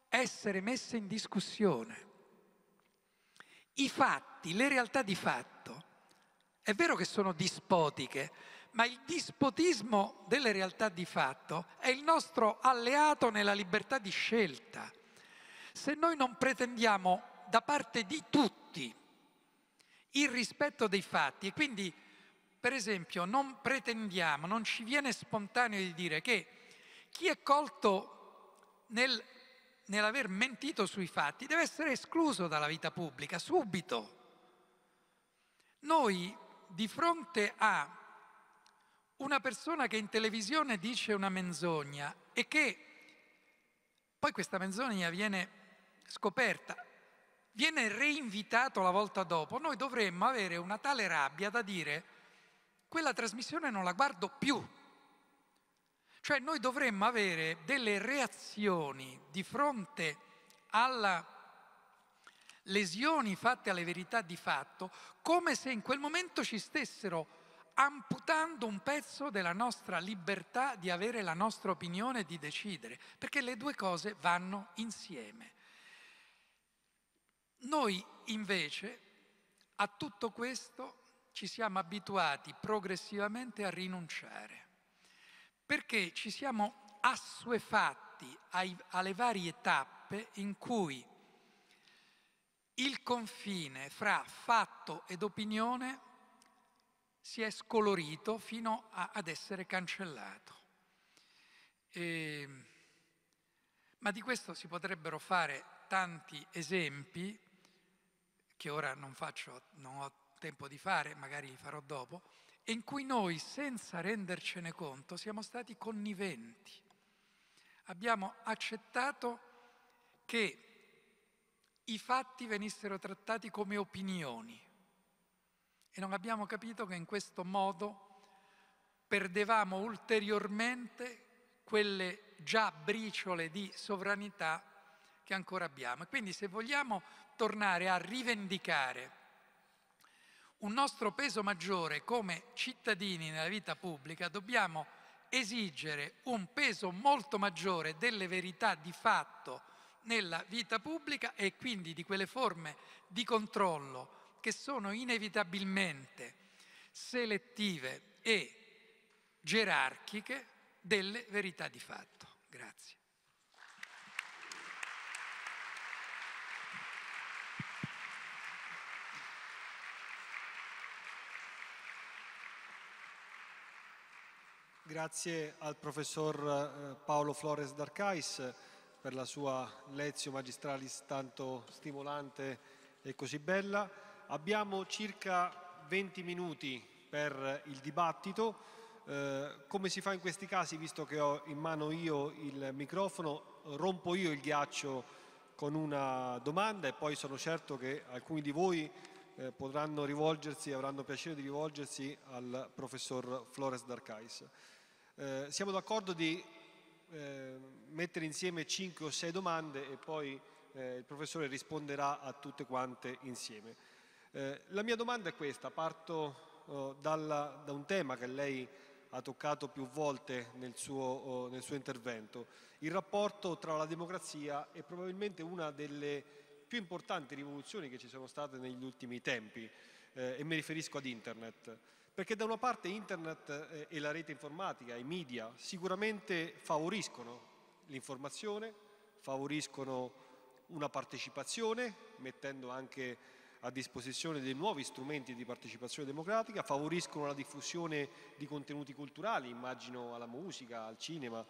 essere messe in discussione. I fatti, le realtà di fatto, è vero che sono dispotiche, ma il dispotismo delle realtà di fatto è il nostro alleato nella libertà di scelta. Se noi non pretendiamo da parte di tutti il rispetto dei fatti e quindi, per esempio, non pretendiamo, non ci viene spontaneo di dire che chi è colto nel, nell'aver mentito sui fatti deve essere escluso dalla vita pubblica subito. Noi di fronte a una persona che in televisione dice una menzogna e che poi questa menzogna viene scoperta, viene reinvitato la volta dopo, noi dovremmo avere una tale rabbia da dire quella trasmissione non la guardo più. Cioè noi dovremmo avere delle reazioni di fronte alle lesioni fatte alle verità di fatto, come se in quel momento ci stessero amputando un pezzo della nostra libertà di avere la nostra opinione e di decidere, perché le due cose vanno insieme. Noi invece a tutto questo ci siamo abituati progressivamente a rinunciare, perché ci siamo assuefatti ai, alle varie tappe in cui il confine fra fatto ed opinione si è scolorito fino a, ad essere cancellato. E, ehm, ma di questo si potrebbero fare tanti esempi che ora non, faccio, non ho tempo di fare, magari li farò dopo, in cui noi, senza rendercene conto, siamo stati conniventi. Abbiamo accettato che i fatti venissero trattati come opinioni e non abbiamo capito che in questo modo perdevamo ulteriormente quelle già briciole di sovranità che ancora abbiamo. quindi se vogliamo tornare a rivendicare un nostro peso maggiore come cittadini nella vita pubblica, dobbiamo esigere un peso molto maggiore delle verità di fatto nella vita pubblica e quindi di quelle forme di controllo che sono inevitabilmente selettive e gerarchiche delle verità di fatto. Grazie. Grazie al professor eh, Paolo Flores d'Arcais per la sua lezione magistralis tanto stimolante e così bella. Abbiamo circa 20 minuti per il dibattito. Eh, come si fa in questi casi, visto che ho in mano io il microfono, rompo io il ghiaccio con una domanda e poi sono certo che alcuni di voi eh, potranno rivolgersi, avranno piacere di rivolgersi al professor Flores d'Arcais. Eh, siamo d'accordo di eh, mettere insieme 5 o 6 domande e poi eh, il professore risponderà a tutte quante insieme. Eh, la mia domanda è questa, parto oh, dalla, da un tema che lei ha toccato più volte nel suo, oh, nel suo intervento, il rapporto tra la democrazia e probabilmente una delle più importanti rivoluzioni che ci sono state negli ultimi tempi, eh, e mi riferisco ad Internet. Perché da una parte internet eh, e la rete informatica, i media, sicuramente favoriscono l'informazione, favoriscono una partecipazione, mettendo anche a disposizione dei nuovi strumenti di partecipazione democratica, favoriscono la diffusione di contenuti culturali, immagino alla musica, al cinema,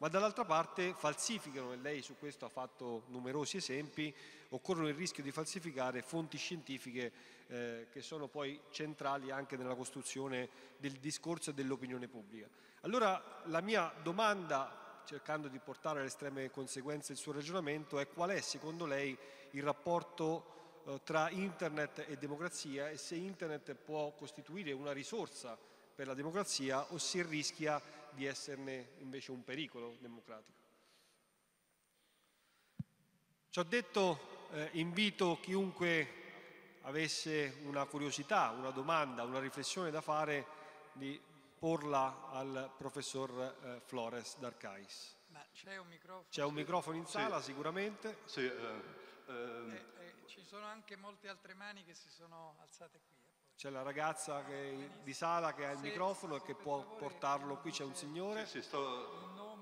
ma dall'altra parte falsificano, e lei su questo ha fatto numerosi esempi, occorrono il rischio di falsificare fonti scientifiche eh, che sono poi centrali anche nella costruzione del discorso e dell'opinione pubblica. Allora la mia domanda, cercando di portare alle estreme conseguenze il suo ragionamento, è qual è secondo lei il rapporto eh, tra internet e democrazia e se internet può costituire una risorsa per la democrazia o se rischia di esserne invece un pericolo democratico. Ciò detto, eh, invito chiunque avesse una curiosità, una domanda, una riflessione da fare di porla al professor eh, Flores d'Arcais. C'è un microfono, c'è un microfono in sala sì. sicuramente. Sì, eh, ehm, eh, eh, ci sono anche molte altre mani che si sono alzate qui c'è la ragazza che, di sala che ha il microfono e che può portarlo. Qui c'è un signore. Sì, sì, sto,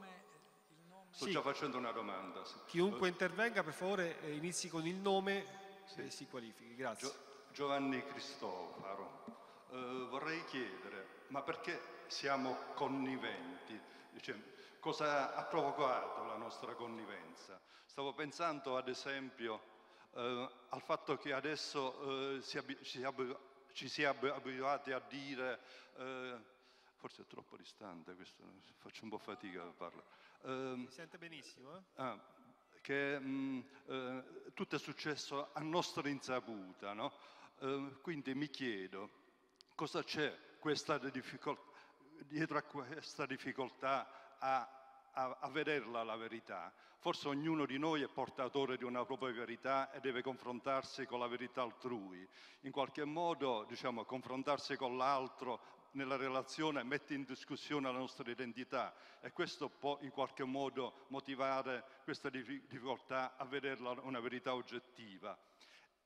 sto già facendo una domanda. Chiunque intervenga, per favore, eh, inizi con il nome e si qualifichi. Grazie. Giovanni Cristofaro, eh, vorrei chiedere, ma perché siamo conniventi? Cioè, cosa ha provocato la nostra connivenza? Stavo pensando, ad esempio, eh, al fatto che adesso eh, si, ab- si ab- ci si è abituati a dire, eh, forse è troppo distante, questo, faccio un po' fatica a parlare. Eh, Mi sente benissimo. Eh? Ah, che mh, mm, eh, tutto è successo a nostra insaputa, no? Ehm, quindi mi chiedo cosa c'è questa difficoltà, dietro a questa difficoltà a a, a vederla la verità. Forse ognuno di noi è portatore di una propria verità e deve confrontarsi con la verità altrui. In qualche modo, diciamo, confrontarsi con l'altro nella relazione mette in discussione la nostra identità e questo può in qualche modo motivare questa difficoltà a vederla una verità oggettiva.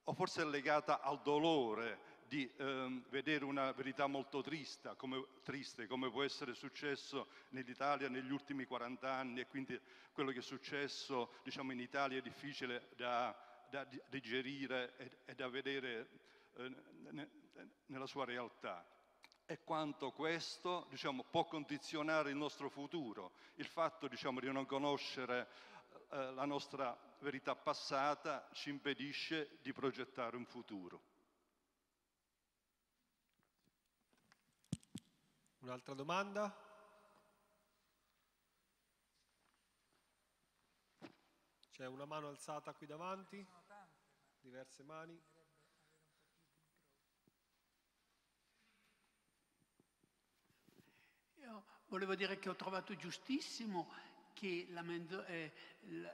O forse è legata al dolore di ehm, vedere una verità molto trista, come, triste, come può essere successo nell'Italia negli ultimi 40 anni e quindi quello che è successo diciamo, in Italia è difficile da, da digerire e, e, da vedere eh, nella sua realtà e quanto questo diciamo, può condizionare il nostro futuro, il fatto diciamo, di non conoscere eh, la nostra verità passata ci impedisce di progettare un futuro. Un'altra domanda? C'è una mano alzata qui davanti, diverse mani. Io volevo dire che ho trovato giustissimo che la, eh,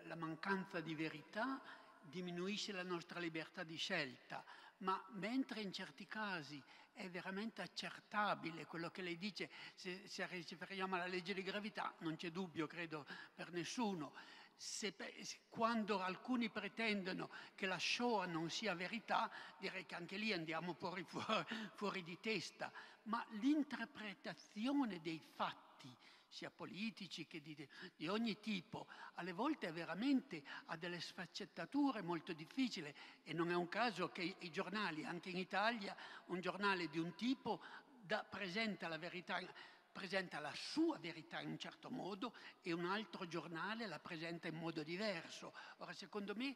la mancanza di verità diminuisce la nostra libertà di scelta, ma mentre in certi casi è veramente accertabile quello che lei dice, se, se riferiamo alla legge di gravità, non c'è dubbio, credo, per nessuno. Se, quando alcuni pretendono che la Shoah non sia verità, direi che anche lì andiamo fuori, fuori, [LAUGHS] fuori di testa, ma l'interpretazione dei fatti sia politici che di, di ogni tipo, alle volte veramente ha delle sfaccettature molto difficili e non è un caso che i giornali, anche in Italia, un giornale di un tipo da, presenta la verità presenta la sua verità in un certo modo e un altro giornale la presenta in modo diverso. Ora, secondo me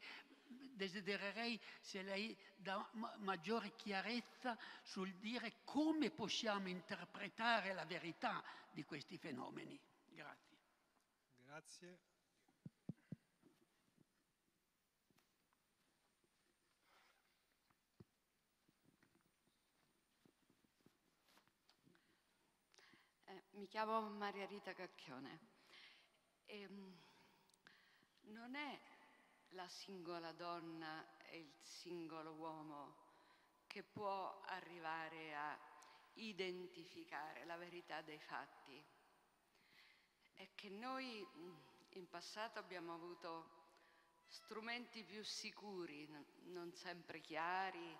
desidererei se lei dà maggiore chiarezza sul dire come possiamo interpretare la verità di questi fenomeni. Grazie. Grazie. Eh, mi chiamo Maria Rita Cacchione. E, ehm, non è la singola donna e il singolo uomo che può arrivare a identificare la verità dei fatti. È che noi mm, in passato abbiamo avuto strumenti più sicuri, non sempre chiari,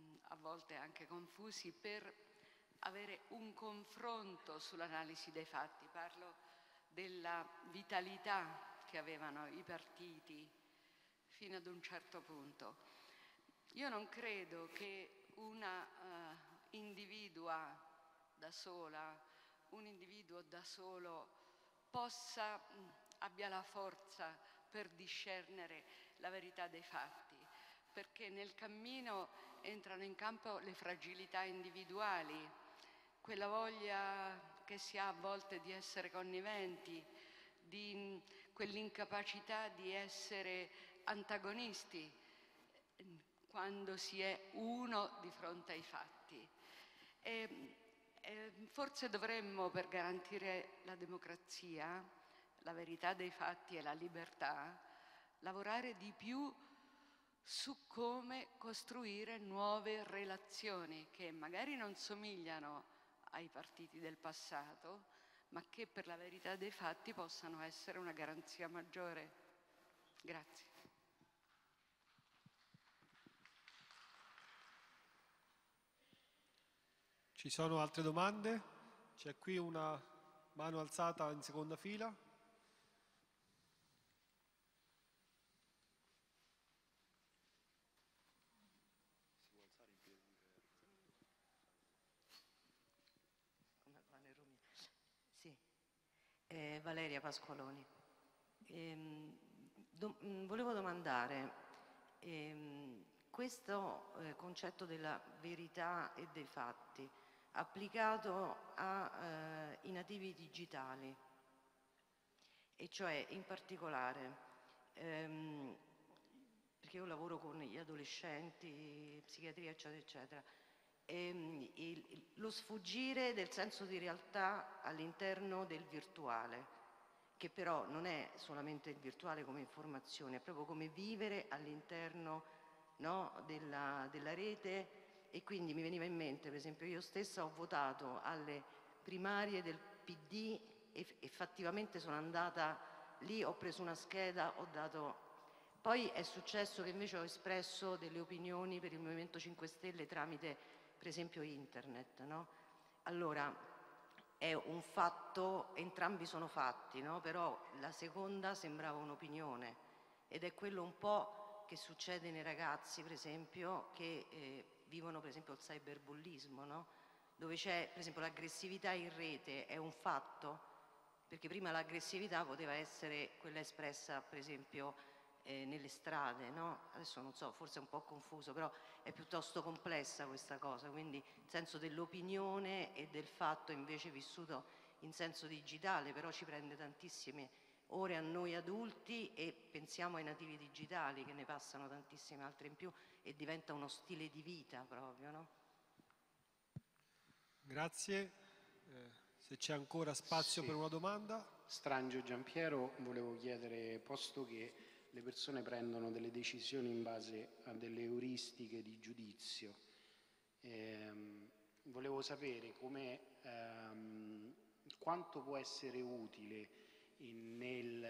mm, a volte anche confusi, per avere un confronto sull'analisi dei fatti. Parlo della vitalità che avevano i partiti, fino ad un certo punto. Io non credo che una uh, individua da sola, un individuo da solo possa, mh, mm, abbia la forza per discernere la verità dei fatti, perché nel cammino entrano in campo le fragilità individuali, quella voglia che si ha a volte di essere conniventi, di mm, quell'incapacità di essere antagonisti quando si è uno di fronte ai fatti. E, e forse dovremmo, per garantire la democrazia, la verità dei fatti e la libertà, lavorare di più su come costruire nuove relazioni che magari non somigliano ai partiti del passato, ma che per la verità dei fatti possano essere una garanzia maggiore. Grazie. Ci sono altre domande? C'è qui una mano alzata in seconda fila. Sì. Eh, Valeria Pasqualoni. Ehm, do, mm, volevo domandare, ehm, questo eh, concetto della verità e dei fatti, applicato ai eh, nativi digitali e cioè in particolare ehm, perché io lavoro con gli adolescenti, psichiatria eccetera eccetera ehm, il, lo sfuggire del senso di realtà all'interno del virtuale che però non è solamente il virtuale come informazione, è proprio come vivere all'interno no, della, della rete e quindi mi veniva in mente, per esempio, io stessa ho votato alle primarie del PD e effettivamente sono andata lì, ho preso una scheda, ho dato... Poi è successo che invece ho espresso delle opinioni per il Movimento 5 Stelle tramite, per esempio, internet. No? Allora, è un fatto, entrambi sono fatti, no? però la seconda sembrava un'opinione ed è quello un po' che succede nei ragazzi, per esempio, che eh, vivono per esempio il cyberbullismo, no? dove c'è per esempio l'aggressività in rete è un fatto, perché prima l'aggressività poteva essere quella espressa per esempio eh, nelle strade, no? adesso non so, forse è un po' confuso, però è piuttosto complessa questa cosa, quindi il senso dell'opinione e del fatto invece vissuto in senso digitale, però ci prende tantissime ore a noi adulti e pensiamo ai nativi digitali che ne passano tantissime altre in più e diventa uno stile di vita proprio. No? Grazie. Eh, se c'è ancora spazio sì. per una domanda. Strangio Giampiero, volevo chiedere, posto che le persone prendono delle decisioni in base a delle euristiche di giudizio, ehm, volevo sapere ehm, quanto può essere utile nel,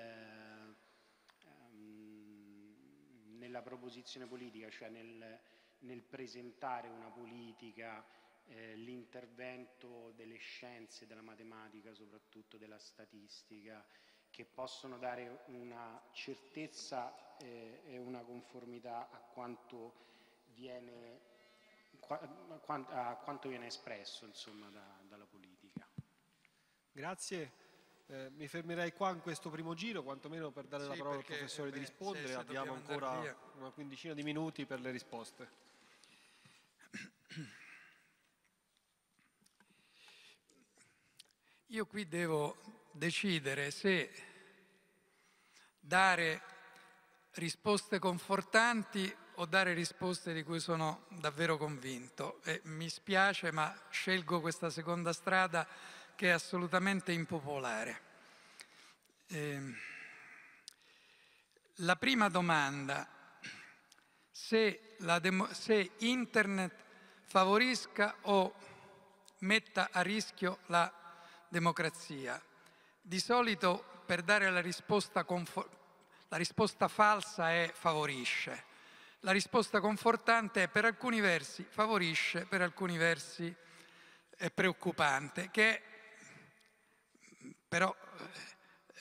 ehm, nella proposizione politica, cioè nel, nel presentare una politica, eh, l'intervento delle scienze, della matematica, soprattutto della statistica, che possono dare una certezza eh, e una conformità a quanto viene, a quanto viene espresso insomma, da, dalla politica. Grazie. Eh, mi fermerei qua in questo primo giro, quantomeno per dare sì, la parola perché, al professore eh, beh, di rispondere, abbiamo ancora una quindicina di minuti per le risposte. [CLEARS THROAT] Io qui devo decidere se dare risposte confortanti o dare risposte di cui sono davvero convinto. E mi spiace, ma scelgo questa seconda strada che è assolutamente impopolare. Ehm, la prima domanda, se, demo, se Internet favorisca o metta a rischio la democrazia. Di solito per dare la risposta, la risposta falsa è favorisce. La risposta confortante è per alcuni versi favorisce, per alcuni versi è preoccupante, che è però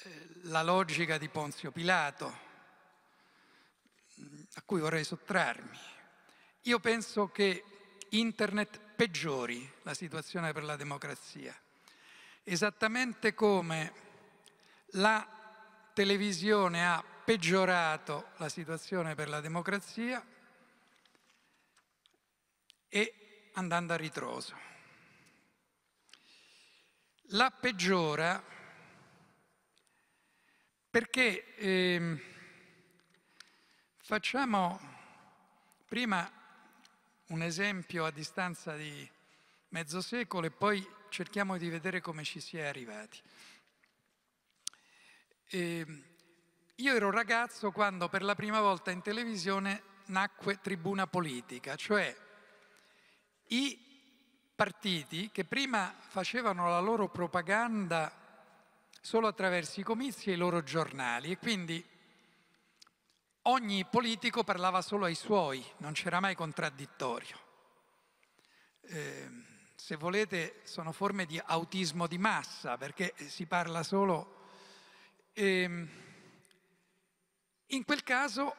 eh, la logica di Ponzio Pilato, mm, a cui vorrei sottrarmi, io penso che internet peggiori la situazione per la democrazia, esattamente come la televisione ha peggiorato la situazione per la democrazia e andando a ritroso. La peggiora perché eh, facciamo prima un esempio a distanza di mezzo secolo e poi cerchiamo di vedere come ci si è arrivati. Eh, io ero ragazzo quando per la prima volta in televisione nacque Tribuna Politica, cioè i partiti che prima facevano la loro propaganda solo attraverso i comizi e i loro giornali e quindi ogni politico parlava solo ai suoi, non c'era mai contraddittorio. Eh, se volete sono forme di autismo di massa perché eh, si parla solo... Eh, in quel caso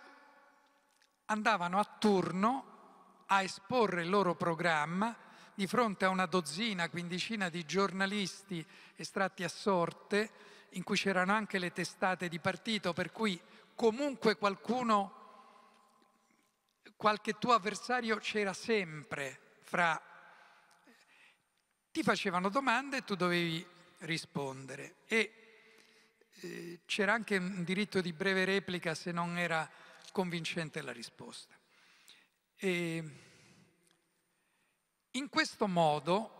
andavano a turno a esporre il loro programma di fronte a una dozzina, quindicina di giornalisti estratti a sorte, in cui c'erano anche le testate di partito, per cui comunque qualcuno, qualche tuo avversario c'era sempre fra... Ti facevano domande e tu dovevi rispondere. E eh, c'era anche un diritto di breve replica se non era convincente la risposta. E, in questo modo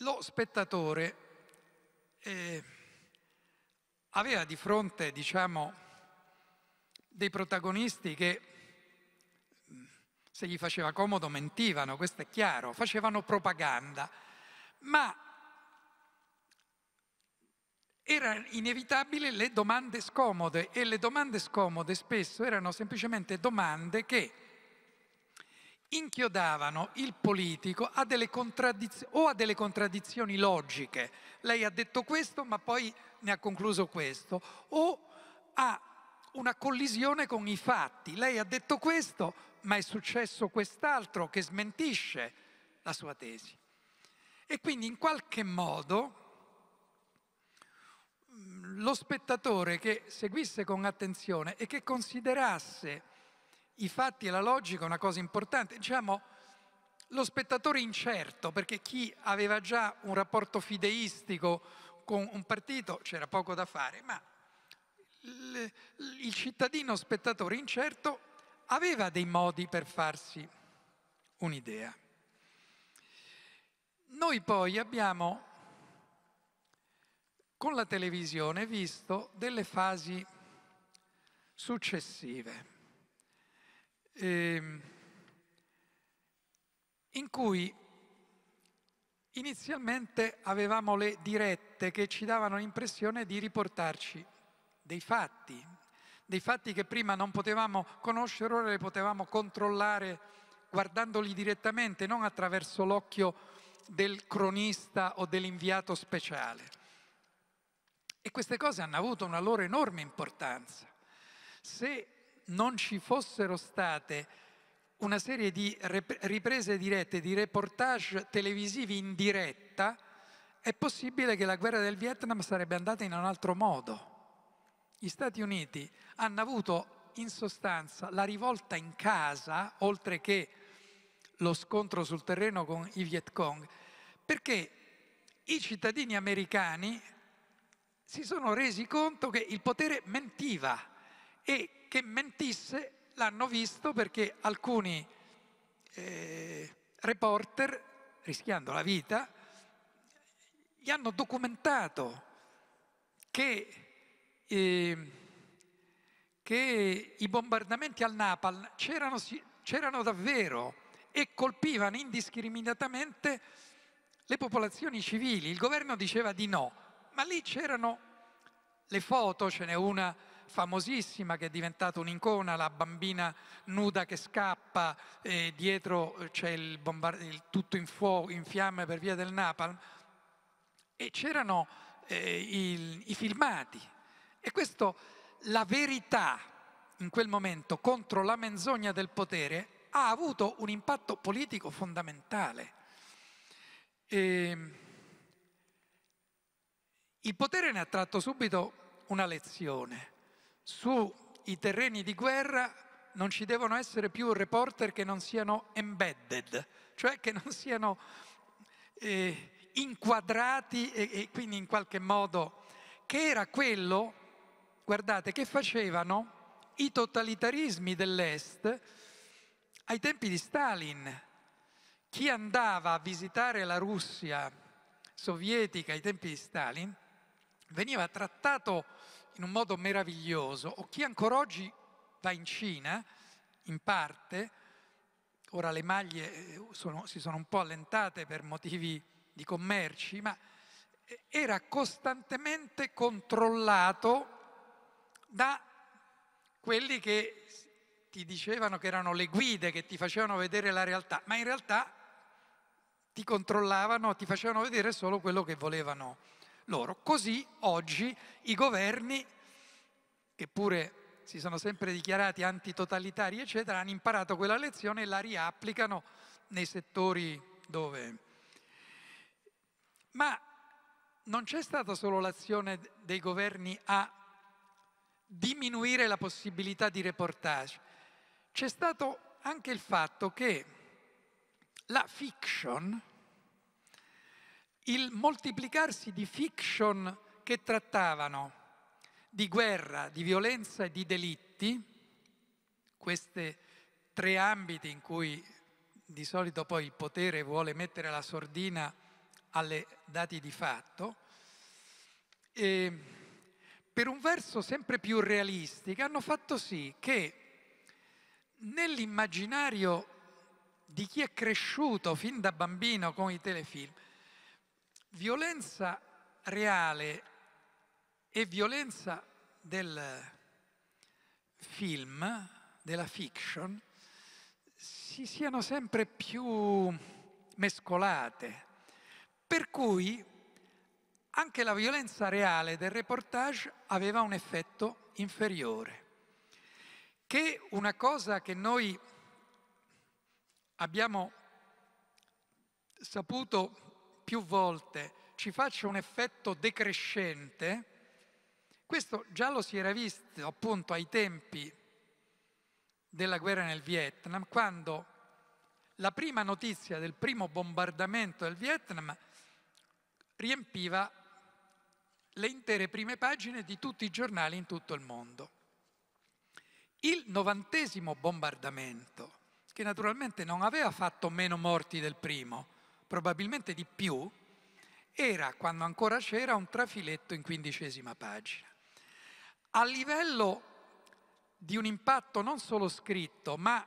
lo spettatore eh, aveva di fronte, diciamo, dei protagonisti che se gli faceva comodo mentivano, questo è chiaro, facevano propaganda, ma erano inevitabili le domande scomode e le domande scomode spesso erano semplicemente domande che inchiodavano il politico a o a delle contraddizioni logiche. Lei ha detto questo ma poi ne ha concluso questo. O a una collisione con i fatti. Lei ha detto questo ma è successo quest'altro che smentisce la sua tesi. E quindi in qualche modo mm, lo spettatore che seguisse con attenzione e che considerasse i fatti e la logica è una cosa importante. Diciamo, lo spettatore incerto, perché chi aveva già un rapporto fideistico con un partito c'era poco da fare, ma il cittadino spettatore incerto aveva dei modi per farsi un'idea. Noi poi abbiamo con la televisione visto delle fasi successive eh, in cui inizialmente avevamo le dirette che ci davano l'impressione di riportarci dei fatti, dei fatti che prima non potevamo conoscere, ora li potevamo controllare guardandoli direttamente, non attraverso l'occhio del cronista o dell'inviato speciale. E queste cose hanno avuto una loro enorme importanza. Se non ci fossero state una serie di riprese dirette, di reportage televisivi in diretta, è possibile che la guerra del Vietnam sarebbe andata in un altro modo. Gli Stati Uniti hanno avuto in sostanza la rivolta in casa, oltre che lo scontro sul terreno con i Viet Cong, perché i cittadini americani si sono resi conto che il potere mentiva e che mentisse l'hanno visto perché alcuni eh, reporter, rischiando la vita, gli hanno documentato che, eh, che i bombardamenti al Napal c'erano, c'erano davvero e colpivano indiscriminatamente le popolazioni civili. Il governo diceva di no, ma lì c'erano le foto, ce n'è una famosissima che è diventata un'icona, la bambina nuda che scappa, eh, dietro eh, c'è il, bombard- il tutto in, fuoco, in fiamme per via del napalm, e c'erano eh, il, i filmati. E questo, la verità in quel momento contro la menzogna del potere ha avuto un impatto politico fondamentale. E ehm, il potere ne ha tratto subito una lezione sui terreni di guerra non ci devono essere più reporter che non siano embedded, cioè che non siano eh, inquadrati e, e quindi in qualche modo, che era quello, guardate, che facevano i totalitarismi dell'Est ai tempi di Stalin. Chi andava a visitare la Russia sovietica ai tempi di Stalin veniva trattato in un modo meraviglioso o chi ancora oggi va in Cina, in parte, ora le maglie eh, sono, si sono un po' allentate per motivi di commerci, ma eh, era costantemente controllato da quelli che ti dicevano che erano le guide che ti facevano vedere la realtà, ma in realtà ti controllavano, ti facevano vedere solo quello che volevano loro. Così oggi i governi, che pure si sono sempre dichiarati antitotalitari, eccetera, hanno imparato quella lezione e la riapplicano nei settori dove... Ma non c'è stata solo l'azione dei governi a diminuire la possibilità di reportage, c'è stato anche il fatto che la fiction, il moltiplicarsi di fiction che trattavano di guerra, di violenza e di delitti, questi tre ambiti in cui di solito poi il potere vuole mettere la sordina alle dati di fatto, e per un verso sempre più realistico hanno fatto sì che nell'immaginario di chi è cresciuto fin da bambino con i telefilm Violenza reale e violenza del film, della fiction, si siano sempre più mescolate. Per cui anche la violenza reale del reportage aveva un effetto inferiore. Che una cosa che noi abbiamo saputo più volte ci faccia un effetto decrescente, questo già lo si era visto appunto ai tempi della guerra nel Vietnam, quando la prima notizia del primo bombardamento del Vietnam riempiva le intere prime pagine di tutti i giornali in tutto il mondo. Il novantesimo bombardamento, che naturalmente non aveva fatto meno morti del primo, probabilmente di più, era, quando ancora c'era, un trafiletto in quindicesima pagina. A livello di un impatto non solo scritto, ma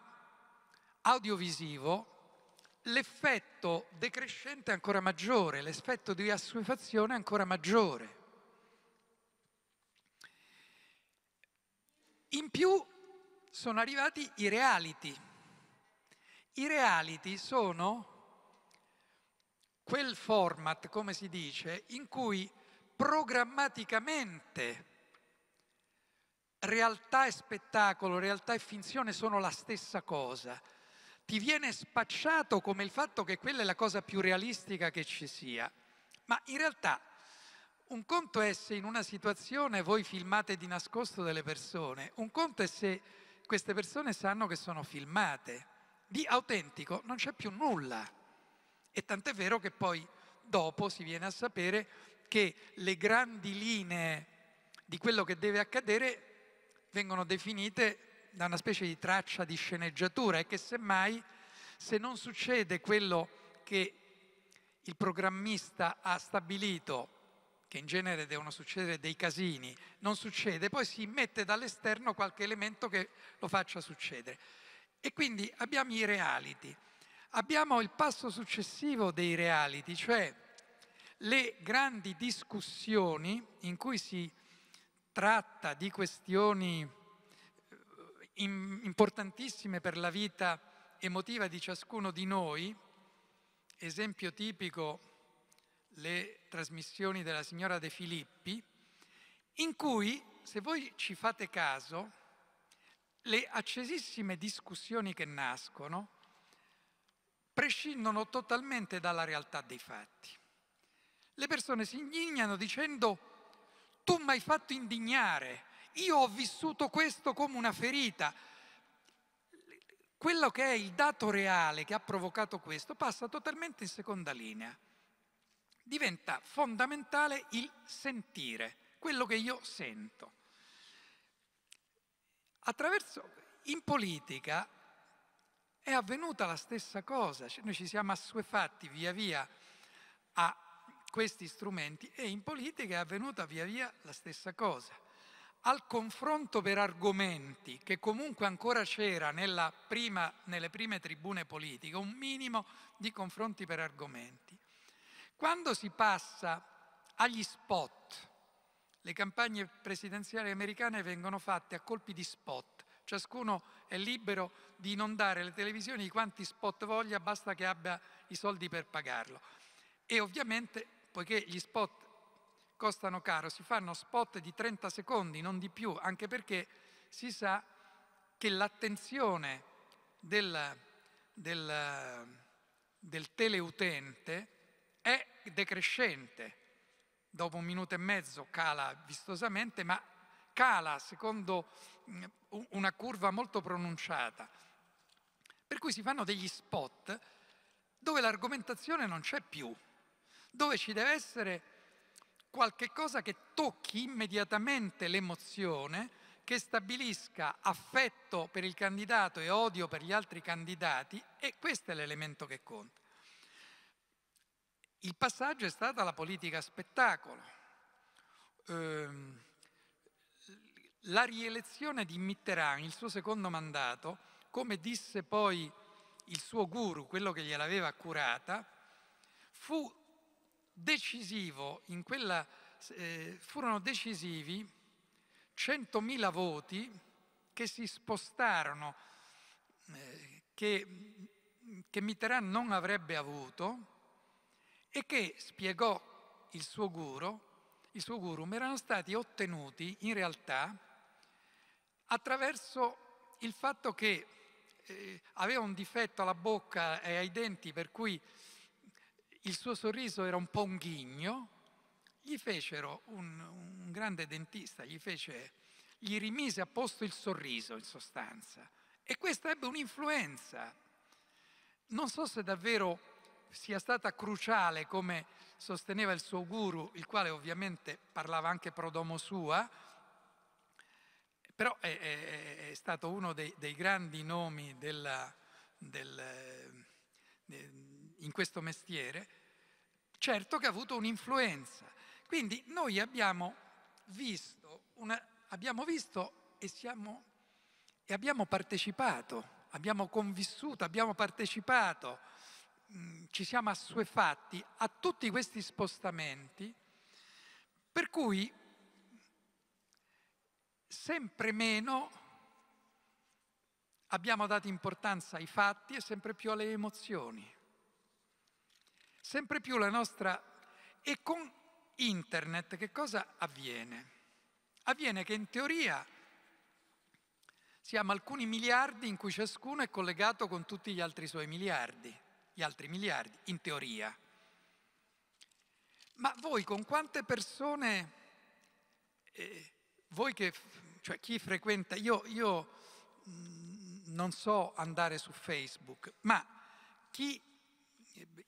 audiovisivo, l'effetto decrescente è ancora maggiore, l'effetto di assuefazione è ancora maggiore. In più sono arrivati i reality. I reality sono quel format, come si dice, in cui programmaticamente realtà e spettacolo, realtà e finzione sono la stessa cosa. Ti viene spacciato come il fatto che quella è la cosa più realistica che ci sia, ma in realtà un conto è se in una situazione voi filmate di nascosto delle persone, un conto è se queste persone sanno che sono filmate. Di autentico non c'è più nulla. E tant'è vero che poi dopo si viene a sapere che le grandi linee di quello che deve accadere vengono definite da una specie di traccia di sceneggiatura e che semmai se non succede quello che il programmista ha stabilito, che in genere devono succedere dei casini, non succede, poi si mette dall'esterno qualche elemento che lo faccia succedere. E quindi abbiamo i reality. Abbiamo il passo successivo dei reality, cioè le grandi discussioni in cui si tratta di questioni eh, importantissime per la vita emotiva di ciascuno di noi, esempio tipico le trasmissioni della signora De Filippi, in cui, se voi ci fate caso, le accesissime discussioni che nascono prescindono totalmente dalla realtà dei fatti. Le persone si indignano dicendo tu mi hai fatto indignare, io ho vissuto questo come una ferita. Quello che è il dato reale che ha provocato questo passa totalmente in seconda linea. Diventa fondamentale il sentire, quello che io sento. Attraverso, in politica è avvenuta la stessa cosa, cioè noi ci siamo assuefatti via via a questi strumenti e in politica è avvenuta via via la stessa cosa. Al confronto per argomenti che comunque ancora c'era prima, nelle prime tribune politiche, un minimo di confronti per argomenti. Quando si passa agli spot, le campagne presidenziali americane vengono fatte a colpi di spot Ciascuno è libero di inondare le televisioni di quanti spot voglia, basta che abbia i soldi per pagarlo. E ovviamente, poiché gli spot costano caro, si fanno spot di 30 secondi, non di più, anche perché si sa che l'attenzione del, del, del teleutente è decrescente. Dopo un minuto e mezzo cala vistosamente, ma cala secondo una curva molto pronunciata, per cui si fanno degli spot dove l'argomentazione non c'è più, dove ci deve essere qualche cosa che tocchi immediatamente l'emozione, che stabilisca affetto per il candidato e odio per gli altri candidati e questo è l'elemento che conta. Il passaggio è stata la politica spettacolo. Ehm, la rielezione di Mitterrand, il suo secondo mandato, come disse poi il suo guru, quello che gliel'aveva curata, fu decisivo in quella, eh, furono decisivi 100.000 voti che si spostarono, eh, che, che Mitterrand non avrebbe avuto e che, spiegò il suo guru, il suo guru, erano stati ottenuti in realtà attraverso il fatto che eh, aveva un difetto alla bocca e ai denti per cui il suo sorriso era un po' un ghigno, gli fecero un, un grande dentista, gli, fece, gli rimise a posto il sorriso in sostanza. E questa ebbe un'influenza. Non so se davvero sia stata cruciale come sosteneva il suo guru, il quale ovviamente parlava anche pro domo sua, però è, è, è stato uno dei, dei grandi nomi della, del, in questo mestiere, certo che ha avuto un'influenza. Quindi noi abbiamo visto, una, abbiamo visto e, siamo, e abbiamo partecipato abbiamo convissuto, abbiamo partecipato, mm, ci siamo assuefatti a tutti questi spostamenti, per cui sempre meno abbiamo dato importanza ai fatti e sempre più alle emozioni. Sempre più la nostra... E con internet che cosa avviene? Avviene che in teoria siamo alcuni miliardi in cui ciascuno è collegato con tutti gli altri suoi miliardi, gli altri miliardi, in teoria. Ma voi con quante persone eh, voi che, cioè chi frequenta, io, io mm, non so andare su Facebook, ma chi,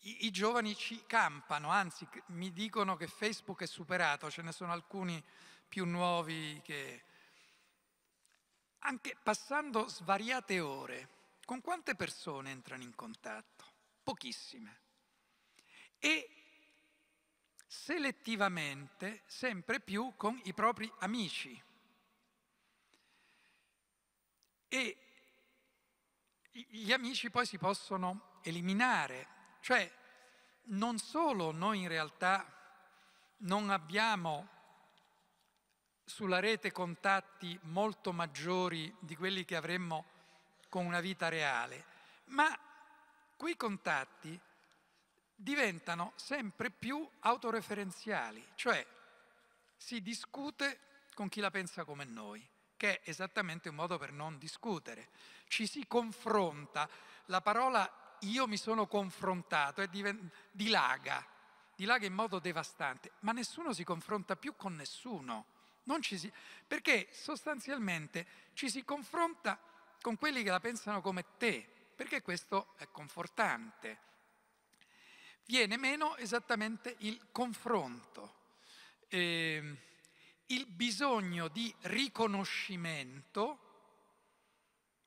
i, i, giovani ci campano, anzi mi dicono che Facebook è superato, ce ne sono alcuni più nuovi che... Anche passando svariate ore, con quante persone entrano in contatto? Pochissime. E selettivamente sempre più con i propri amici. E gli amici poi si possono eliminare, cioè non solo noi in realtà non abbiamo sulla rete contatti molto maggiori di quelli che avremmo con una vita reale, ma quei contatti diventano sempre più autoreferenziali, cioè si discute con chi la pensa come noi, che è esattamente un modo per non discutere. Ci si confronta, la parola io mi sono confrontato è diven- dilaga, dilaga in modo devastante, ma nessuno si confronta più con nessuno, si, perché sostanzialmente ci si confronta con quelli che la pensano come te, perché questo è confortante Viene meno esattamente il confronto, eh, il bisogno di riconoscimento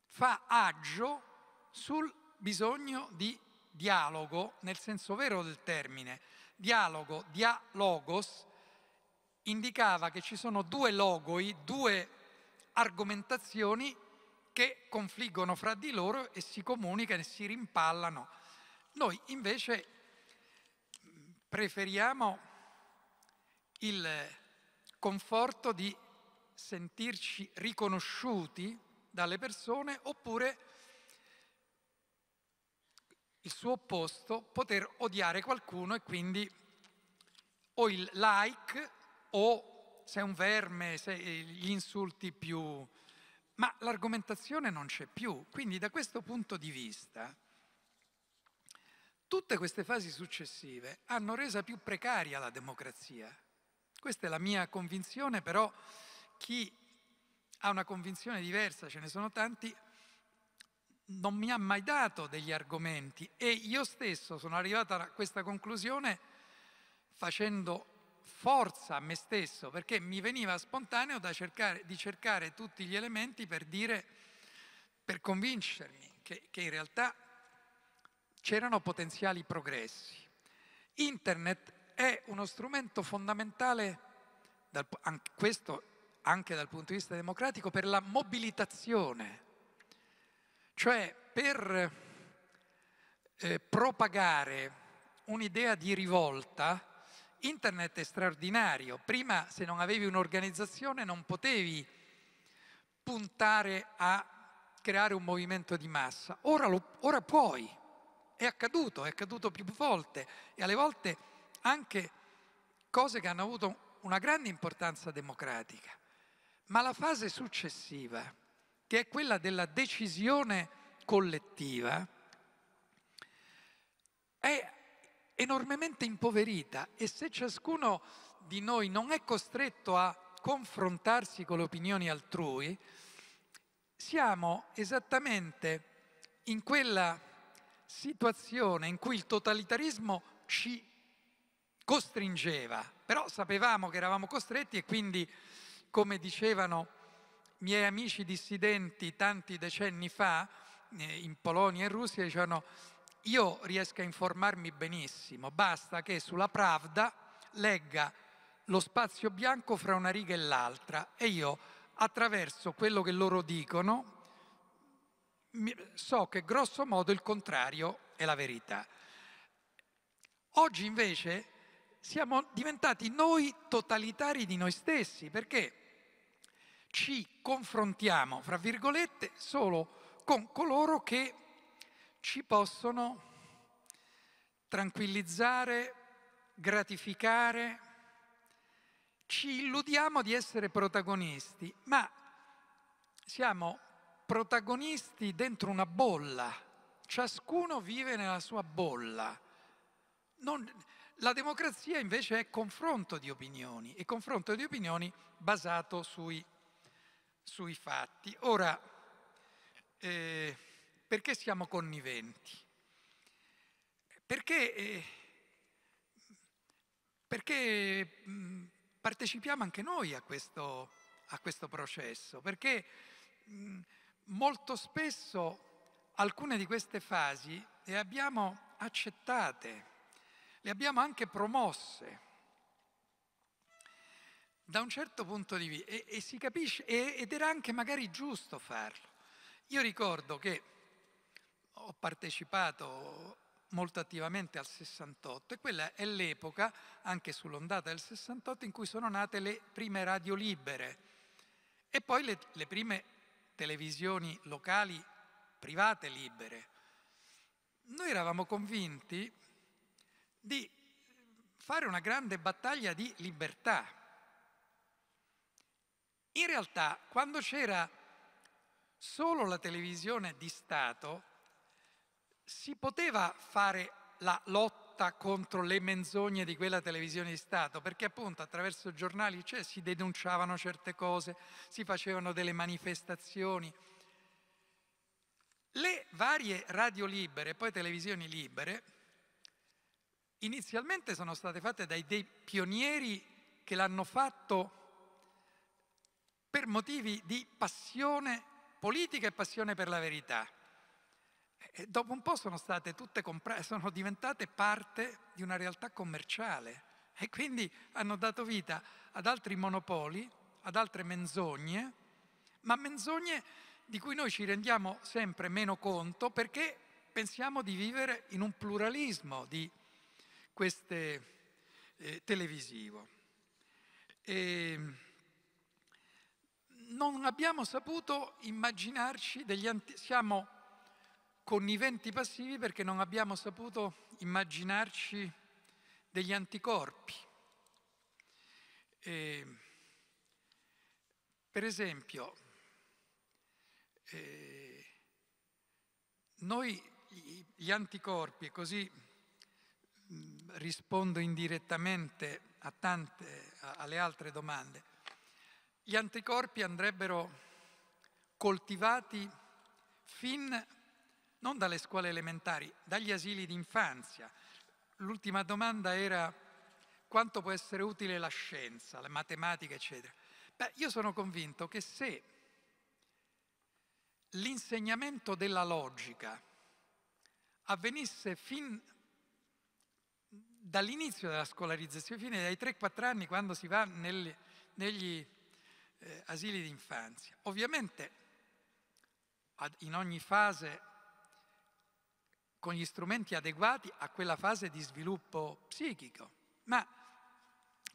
fa agio sul bisogno di dialogo, nel senso vero del termine. Dialogo, dialogos, indicava che ci sono due logoi, due argomentazioni che confliggono fra di loro e si comunicano e si rimpallano. Noi invece preferiamo il conforto di sentirci riconosciuti dalle persone oppure il suo opposto, poter odiare qualcuno e quindi o il like o se è un verme, se gli insulti più... Ma l'argomentazione non c'è più, quindi da questo punto di vista Tutte queste fasi successive hanno resa più precaria la democrazia. Questa è la mia convinzione, però chi ha una convinzione diversa, ce ne sono tanti, non mi ha mai dato degli argomenti e io stesso sono arrivato a questa conclusione facendo forza a me stesso perché mi veniva spontaneo cercare, di cercare tutti gli elementi per dire, per convincermi che, che in realtà c'erano potenziali progressi. Internet è uno strumento fondamentale, dal, anche, questo anche dal punto di vista democratico, per la mobilitazione, cioè per eh, propagare un'idea di rivolta. Internet è straordinario, prima se non avevi un'organizzazione non potevi puntare a creare un movimento di massa, ora, lo, ora puoi. È accaduto, è accaduto più volte e alle volte anche cose che hanno avuto una grande importanza democratica. Ma la fase successiva, che è quella della decisione collettiva, è enormemente impoverita e se ciascuno di noi non è costretto a confrontarsi con le opinioni altrui, siamo esattamente in quella situazione in cui il totalitarismo ci costringeva, però sapevamo che eravamo costretti e quindi, come dicevano miei amici dissidenti tanti decenni fa, eh, in Polonia e Russia, dicevano io riesco a informarmi benissimo, basta che sulla Pravda legga lo spazio bianco fra una riga e l'altra e io attraverso quello che loro dicono so che grosso modo il contrario è la verità. Oggi invece siamo diventati noi totalitari di noi stessi perché ci confrontiamo, fra virgolette, solo con coloro che ci possono tranquillizzare, gratificare, ci illudiamo di essere protagonisti, ma siamo protagonisti dentro una bolla, ciascuno vive nella sua bolla. Non, la democrazia invece è confronto di opinioni e confronto di opinioni basato sui, sui fatti. Ora, eh, perché siamo conniventi? Perché, eh, perché mh, mm, partecipiamo anche noi a questo, a questo processo, perché mh, mm, Molto spesso alcune di queste fasi le abbiamo accettate, le abbiamo anche promosse da un certo punto di vista e, e si capisce e, ed era anche magari giusto farlo. Io ricordo che ho partecipato molto attivamente al 68 e quella è l'epoca, anche sull'ondata del 68, in cui sono nate le prime radio libere e poi le, le prime televisioni locali private libere. Noi eravamo convinti di fare una grande battaglia di libertà. In realtà, quando c'era solo la televisione di Stato, si poteva fare la lotta lotta contro le menzogne di quella televisione di Stato, perché appunto attraverso giornali cioè, si denunciavano certe cose, si facevano delle manifestazioni. Le varie radio libere e poi televisioni libere inizialmente sono state fatte dai dei pionieri che l'hanno fatto per motivi di passione politica e passione per la verità. E dopo un po' sono state tutte comprate, sono diventate parte di una realtà commerciale [LAUGHS] e quindi hanno dato vita ad altri monopoli, ad altre menzogne, ma menzogne di cui noi ci rendiamo sempre meno conto perché pensiamo di vivere in un pluralismo di queste eh, televisivo. E ehm, non abbiamo saputo immaginarci degli anti- conniventi passivi perché non abbiamo saputo immaginarci degli anticorpi. E, per esempio, eh, noi gli anticorpi, così rispondo indirettamente a tante, a, alle altre domande, gli anticorpi andrebbero coltivati fin non dalle scuole elementari, dagli asili d'infanzia. L'ultima domanda era quanto può essere utile la scienza, la matematica, eccetera. Beh, io sono convinto che se l'insegnamento della logica avvenisse fin dall'inizio della scolarizzazione, fino dai 3-4 anni quando si va nel, negli eh, asili d'infanzia. Ovviamente ad, in ogni fase con gli strumenti adeguati a quella fase di sviluppo psichico, ma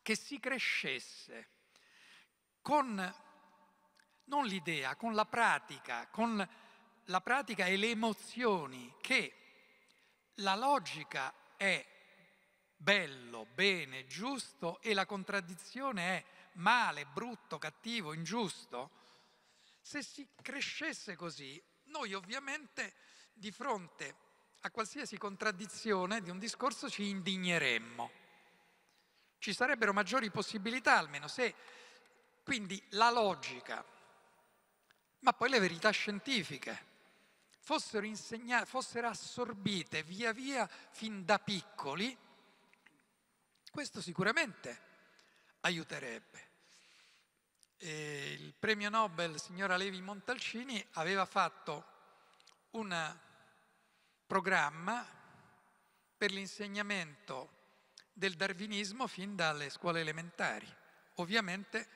che si crescesse con non l'idea, con la pratica, con la pratica e le emozioni che la logica è bello, bene, giusto e la contraddizione è male, brutto, cattivo, ingiusto, se si crescesse così, noi ovviamente di fronte a qualsiasi contraddizione di un discorso ci indigneremmo. Ci sarebbero maggiori possibilità almeno se... Quindi la logica, ma poi le verità scientifiche fossero, insegna- fossero assorbite via via fin da piccoli, questo sicuramente aiuterebbe. E il premio Nobel, signora Levi Montalcini, aveva fatto una programma per l'insegnamento del darwinismo fin dalle scuole elementari. Ovviamente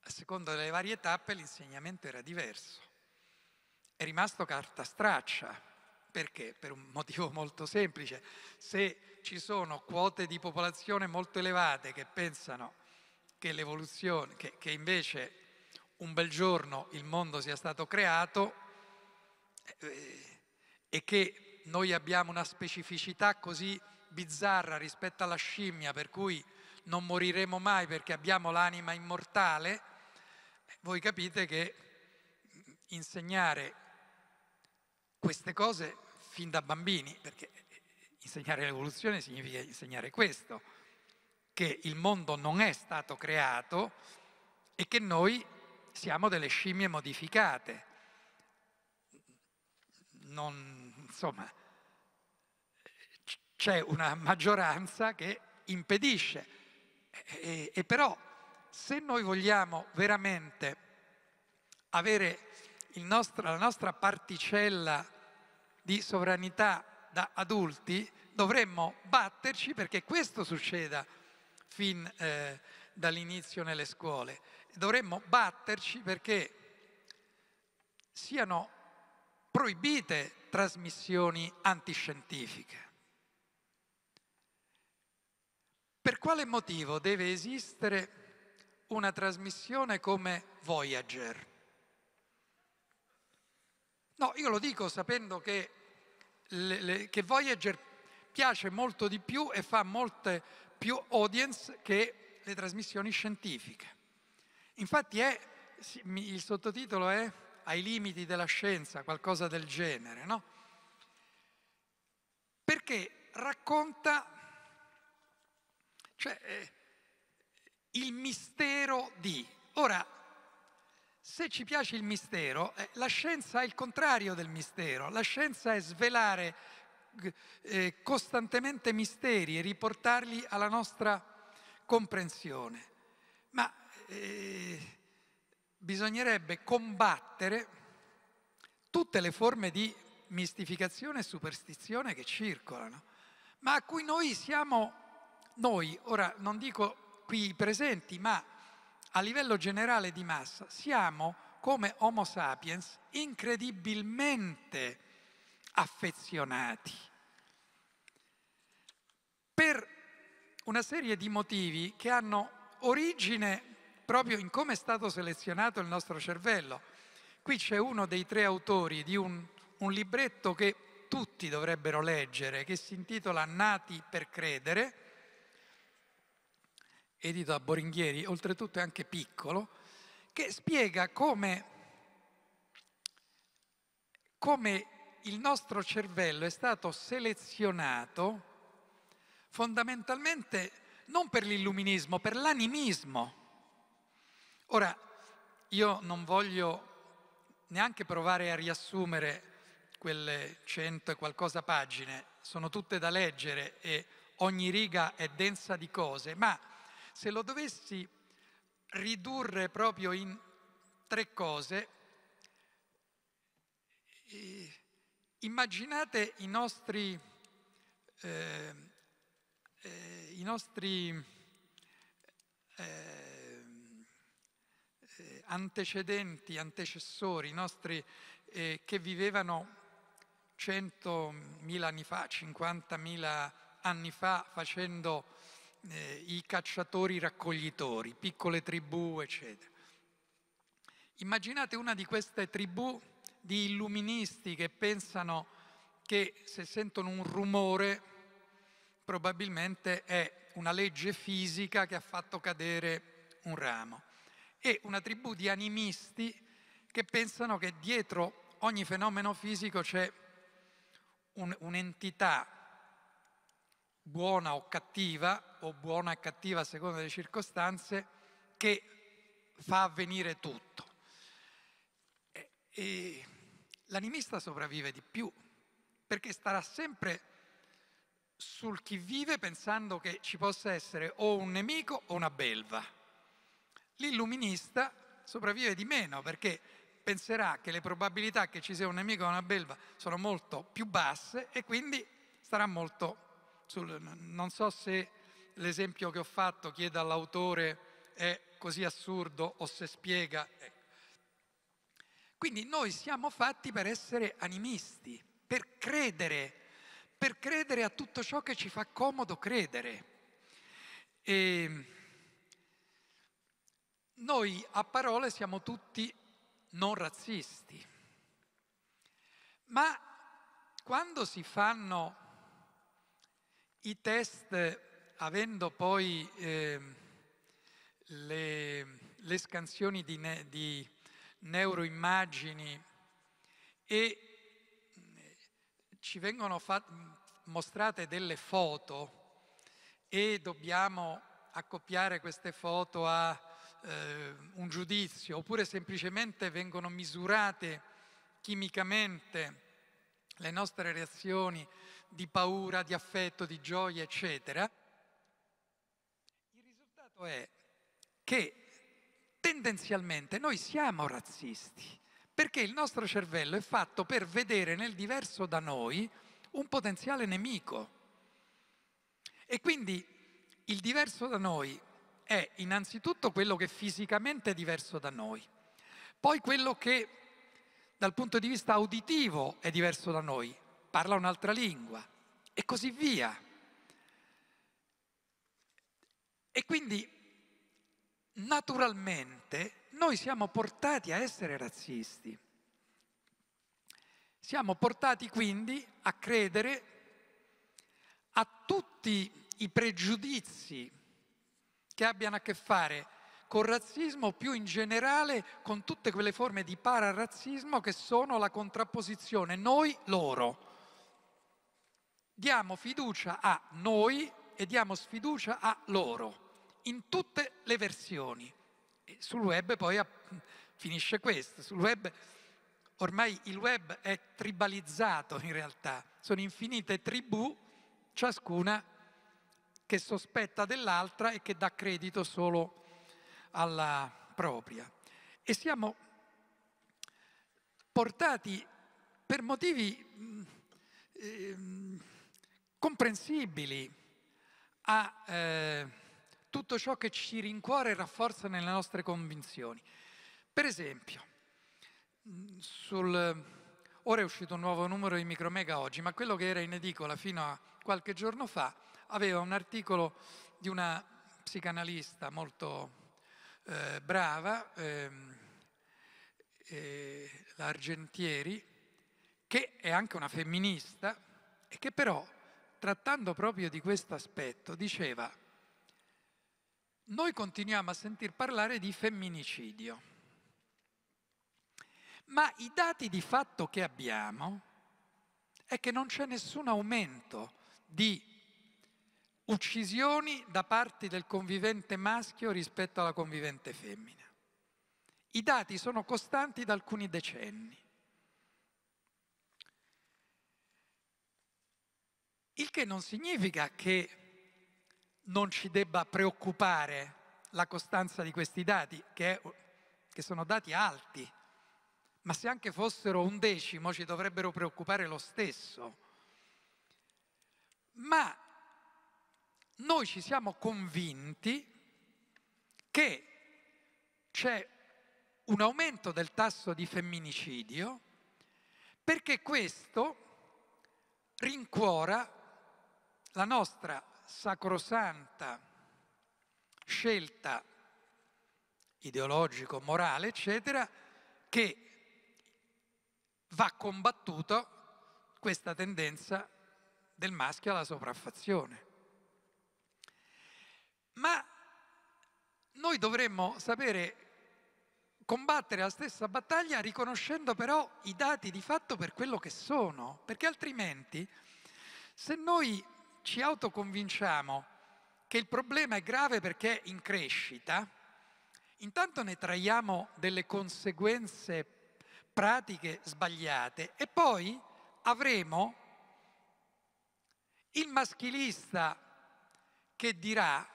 a seconda delle varie tappe l'insegnamento era diverso. È rimasto carta straccia, perché? Per un motivo [LAUGHS] molto semplice. Se ci sono quote di popolazione molto elevate che pensano che l'evoluzione, che, che invece un bel giorno il mondo sia stato creato, eh, e che noi abbiamo una specificità così bizzarra rispetto alla scimmia, per cui non moriremo mai perché abbiamo l'anima immortale, voi capite che insegnare queste cose fin da bambini, perché insegnare l'evoluzione significa insegnare questo, che il mondo non è stato creato e che noi siamo delle scimmie modificate. Non, insomma, c'è una maggioranza che impedisce. E, e però se noi vogliamo veramente avere nostro, la nostra particella di sovranità da adulti, dovremmo batterci perché questo succeda fin eh, dall'inizio nelle scuole. Dovremmo batterci perché siano proibite trasmissioni antiscientifiche. Per quale motivo deve esistere una trasmissione come Voyager? No, io lo dico sapendo che, le, le, che Voyager piace molto di più e fa molte più audience che le trasmissioni scientifiche. Infatti è, il sottotitolo è ai limiti della scienza, qualcosa del genere, no? Perché racconta cioè, eh, il mistero di. Ora, se ci piace il mistero, eh, la scienza è il contrario del mistero, la scienza è svelare eh, costantemente misteri e riportarli alla nostra comprensione. Ma eh, bisognerebbe combattere tutte le forme di mistificazione e superstizione che circolano, ma a cui noi siamo, noi, ora non dico qui i presenti, ma a livello generale di massa, siamo come Homo sapiens incredibilmente affezionati. Per una serie di motivi che hanno origine proprio in come è stato selezionato il nostro cervello. Qui c'è uno dei tre autori di un, un libretto che tutti dovrebbero leggere, che si intitola Nati per credere, edito da Boringhieri, oltretutto è anche piccolo, che spiega come, come il nostro cervello è stato selezionato fondamentalmente non per l'illuminismo, per l'animismo. Ora, io non voglio neanche provare a riassumere quelle cento e qualcosa pagine, sono tutte da leggere e ogni riga è densa di cose, ma se lo dovessi ridurre proprio in tre cose, eh, immaginate i nostri, eh, eh, i nostri eh, antecedenti, antecessori i nostri eh, che vivevano 100.000 anni fa, 50.000 anni fa, facendo eh, i cacciatori raccoglitori, piccole tribù, eccetera. Immaginate una di queste tribù di illuministi che pensano che se sentono un rumore probabilmente è una legge fisica che ha fatto cadere un ramo e una tribù di animisti che pensano che dietro ogni fenomeno fisico c'è un, un'entità buona o cattiva, o buona e cattiva a seconda delle circostanze, che fa avvenire tutto. E, e l'animista sopravvive di più, perché starà sempre sul chi vive pensando che ci possa essere o un nemico o una belva l'illuminista sopravvive di meno perché penserà che le probabilità che ci sia un nemico o una belva sono molto più basse e quindi starà molto sul... Non so se l'esempio che ho fatto, chieda all'autore, è così assurdo o se spiega. Ecco. Quindi noi siamo fatti per essere animisti, per credere, per credere a tutto ciò che ci fa comodo credere. E ehm, noi a parole siamo tutti non razzisti, ma quando si fanno i test avendo poi eh, le, le, scansioni di, ne, di neuroimmagini e eh, ci vengono mostrate delle foto e dobbiamo accoppiare queste foto a eh, un giudizio, oppure semplicemente vengono misurate chimicamente le nostre reazioni di paura, di affetto, di gioia, eccetera, il risultato è che tendenzialmente noi siamo razzisti, perché il nostro cervello è fatto per vedere nel diverso da noi un potenziale nemico. E quindi il diverso da noi è innanzitutto quello che fisicamente è diverso da noi, poi quello che dal punto di vista uditivo è diverso da noi, parla un'altra lingua e così via. E quindi naturalmente noi siamo portati a essere razzisti. Siamo portati quindi a credere a tutti i pregiudizi che abbiano a che fare col razzismo, più in generale con tutte quelle forme di pararazzismo che sono la contrapposizione noi-loro. Diamo fiducia a noi e diamo sfiducia a loro, in tutte le versioni. E sul web poi finisce questo, sul web ormai il web è tribalizzato in realtà, sono infinite tribù, ciascuna che sospetta dell'altra e che dà credito solo alla propria. E siamo portati per motivi eh, comprensibili a eh, tutto ciò che ci rincuore e rafforza nelle nostre convinzioni. Per esempio, sul, ora è uscito un nuovo numero di Micromega oggi, ma quello che era in edicola fino a qualche giorno fa aveva un articolo di una psicanalista molto eh, brava, ehm, eh, l'Argentieri, che è anche una femminista e che però, trattando proprio di questo aspetto, diceva noi continuiamo a sentir parlare di femminicidio, ma i dati di fatto che abbiamo è che non c'è nessun aumento di uccisioni da parte del convivente maschio rispetto alla convivente femmina. I dati sono costanti da alcuni decenni. Il che non significa che non ci debba preoccupare la costanza di questi dati, che, è, che sono dati alti, ma se anche fossero un decimo ci dovrebbero preoccupare lo stesso. Ma noi ci siamo convinti che c'è un aumento del tasso di femminicidio perché questo rincuora la nostra sacrosanta scelta ideologico, morale, eccetera, che va combattuta questa tendenza del maschio alla sopraffazione. Ma noi dovremmo sapere combattere la stessa battaglia riconoscendo però i dati di fatto per quello che sono, perché altrimenti se noi ci autoconvinciamo che il problema è grave perché è in crescita, intanto ne traiamo delle conseguenze pratiche sbagliate e poi avremo il maschilista che dirà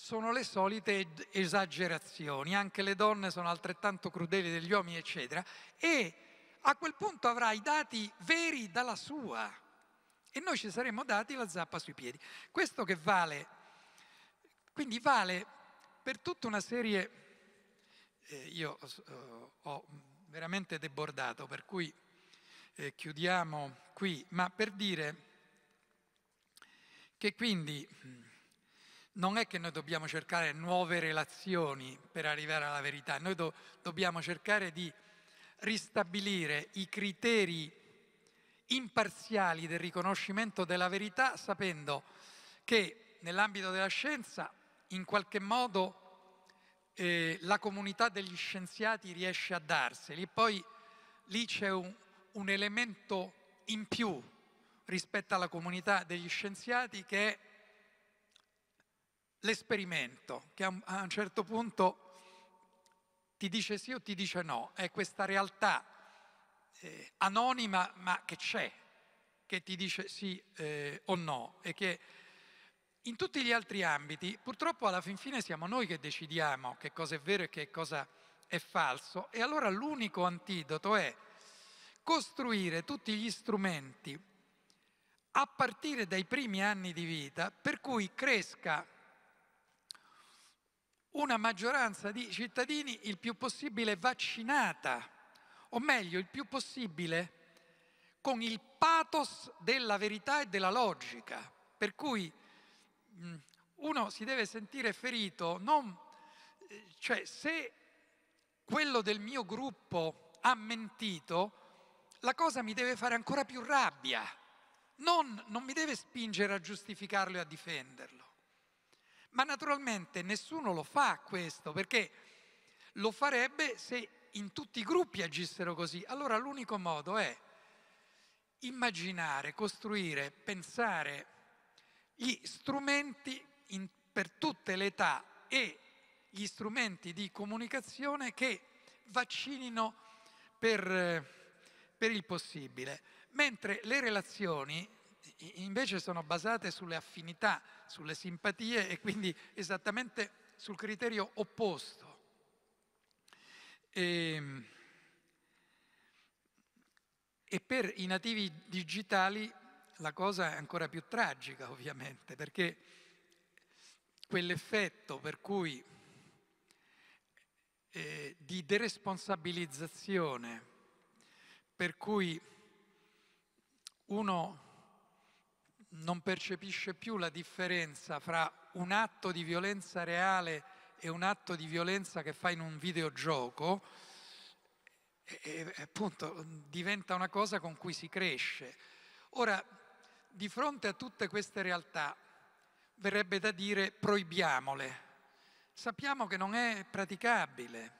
sono le solite esagerazioni, anche le donne sono altrettanto crudeli degli uomini, eccetera, e a quel punto avrà i dati veri dalla sua e noi ci saremmo dati la zappa sui piedi. Questo che vale, quindi vale per tutta una serie, eh, io eh, ho veramente debordato, per cui eh, chiudiamo qui, ma per dire che quindi mm, non è che noi dobbiamo cercare nuove relazioni per arrivare alla verità, noi do, dobbiamo cercare di ristabilire i criteri imparziali del riconoscimento della verità sapendo che nell'ambito della scienza in qualche modo eh, la comunità degli scienziati riesce a darseli e poi lì c'è un, un elemento in più rispetto alla comunità degli scienziati che è l'esperimento che a un certo punto ti dice sì o ti dice no, è questa realtà eh, anonima ma che c'è, che ti dice sì eh, o no e che in tutti gli altri ambiti purtroppo alla fin fine siamo noi che decidiamo che cosa è vero e che cosa è falso e allora l'unico antidoto è costruire tutti gli strumenti a partire dai primi anni di vita per cui cresca una maggioranza di cittadini il più possibile vaccinata, o meglio, il più possibile con il pathos della verità e della logica, per cui mm, uno si deve sentire ferito, non, eh, cioè se quello del mio gruppo ha mentito, la cosa mi deve fare ancora più rabbia, non, non mi deve spingere a giustificarlo e a difenderlo. Ma naturalmente nessuno lo fa questo, perché lo farebbe se in tutti i gruppi agissero così. Allora l'unico modo è immaginare, costruire, pensare gli strumenti in, per tutte le età e gli strumenti di comunicazione che vaccinino per, per il possibile. Mentre le relazioni invece sono basate sulle affinità, sulle simpatie e quindi esattamente sul criterio opposto. E, ehm, e per i nativi digitali la cosa è ancora più tragica ovviamente perché quell'effetto per cui eh, di deresponsabilizzazione per cui uno non percepisce più la differenza fra un atto di violenza reale e un atto di violenza che fa in un videogioco, e, e, appunto diventa una cosa con cui si cresce. Ora, di fronte a tutte queste realtà, verrebbe da dire proibiamole. Sappiamo che non è praticabile,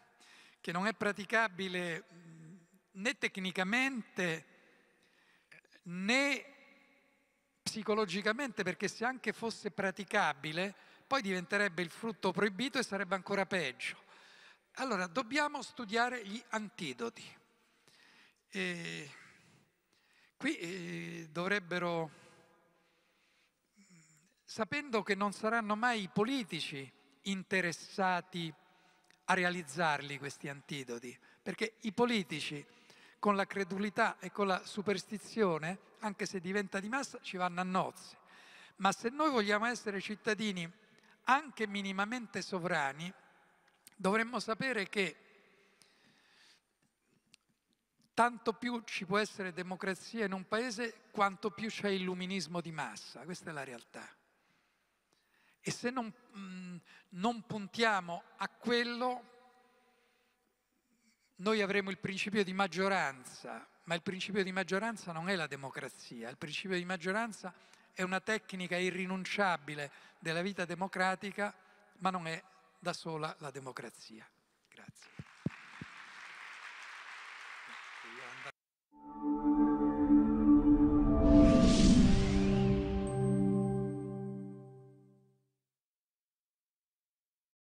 che non è praticabile né tecnicamente né psicologicamente perché se anche fosse praticabile poi diventerebbe il frutto proibito e sarebbe ancora peggio. Allora dobbiamo studiare gli antidoti. E qui eh, dovrebbero, sapendo che non saranno mai i politici interessati a realizzarli questi antidoti, perché i politici con la credulità e con la superstizione, anche se diventa di massa, ci vanno a nozze. Ma se noi vogliamo essere cittadini anche minimamente sovrani, dovremmo sapere che tanto più ci può essere democrazia in un paese, quanto più c'è illuminismo di massa. Questa è la realtà. E se non, mh, mm, non puntiamo a quello, noi avremo il principio di maggioranza, ma il principio di maggioranza non è la democrazia, il principio di maggioranza è una tecnica irrinunciabile della vita democratica, ma non è da sola la democrazia. Grazie.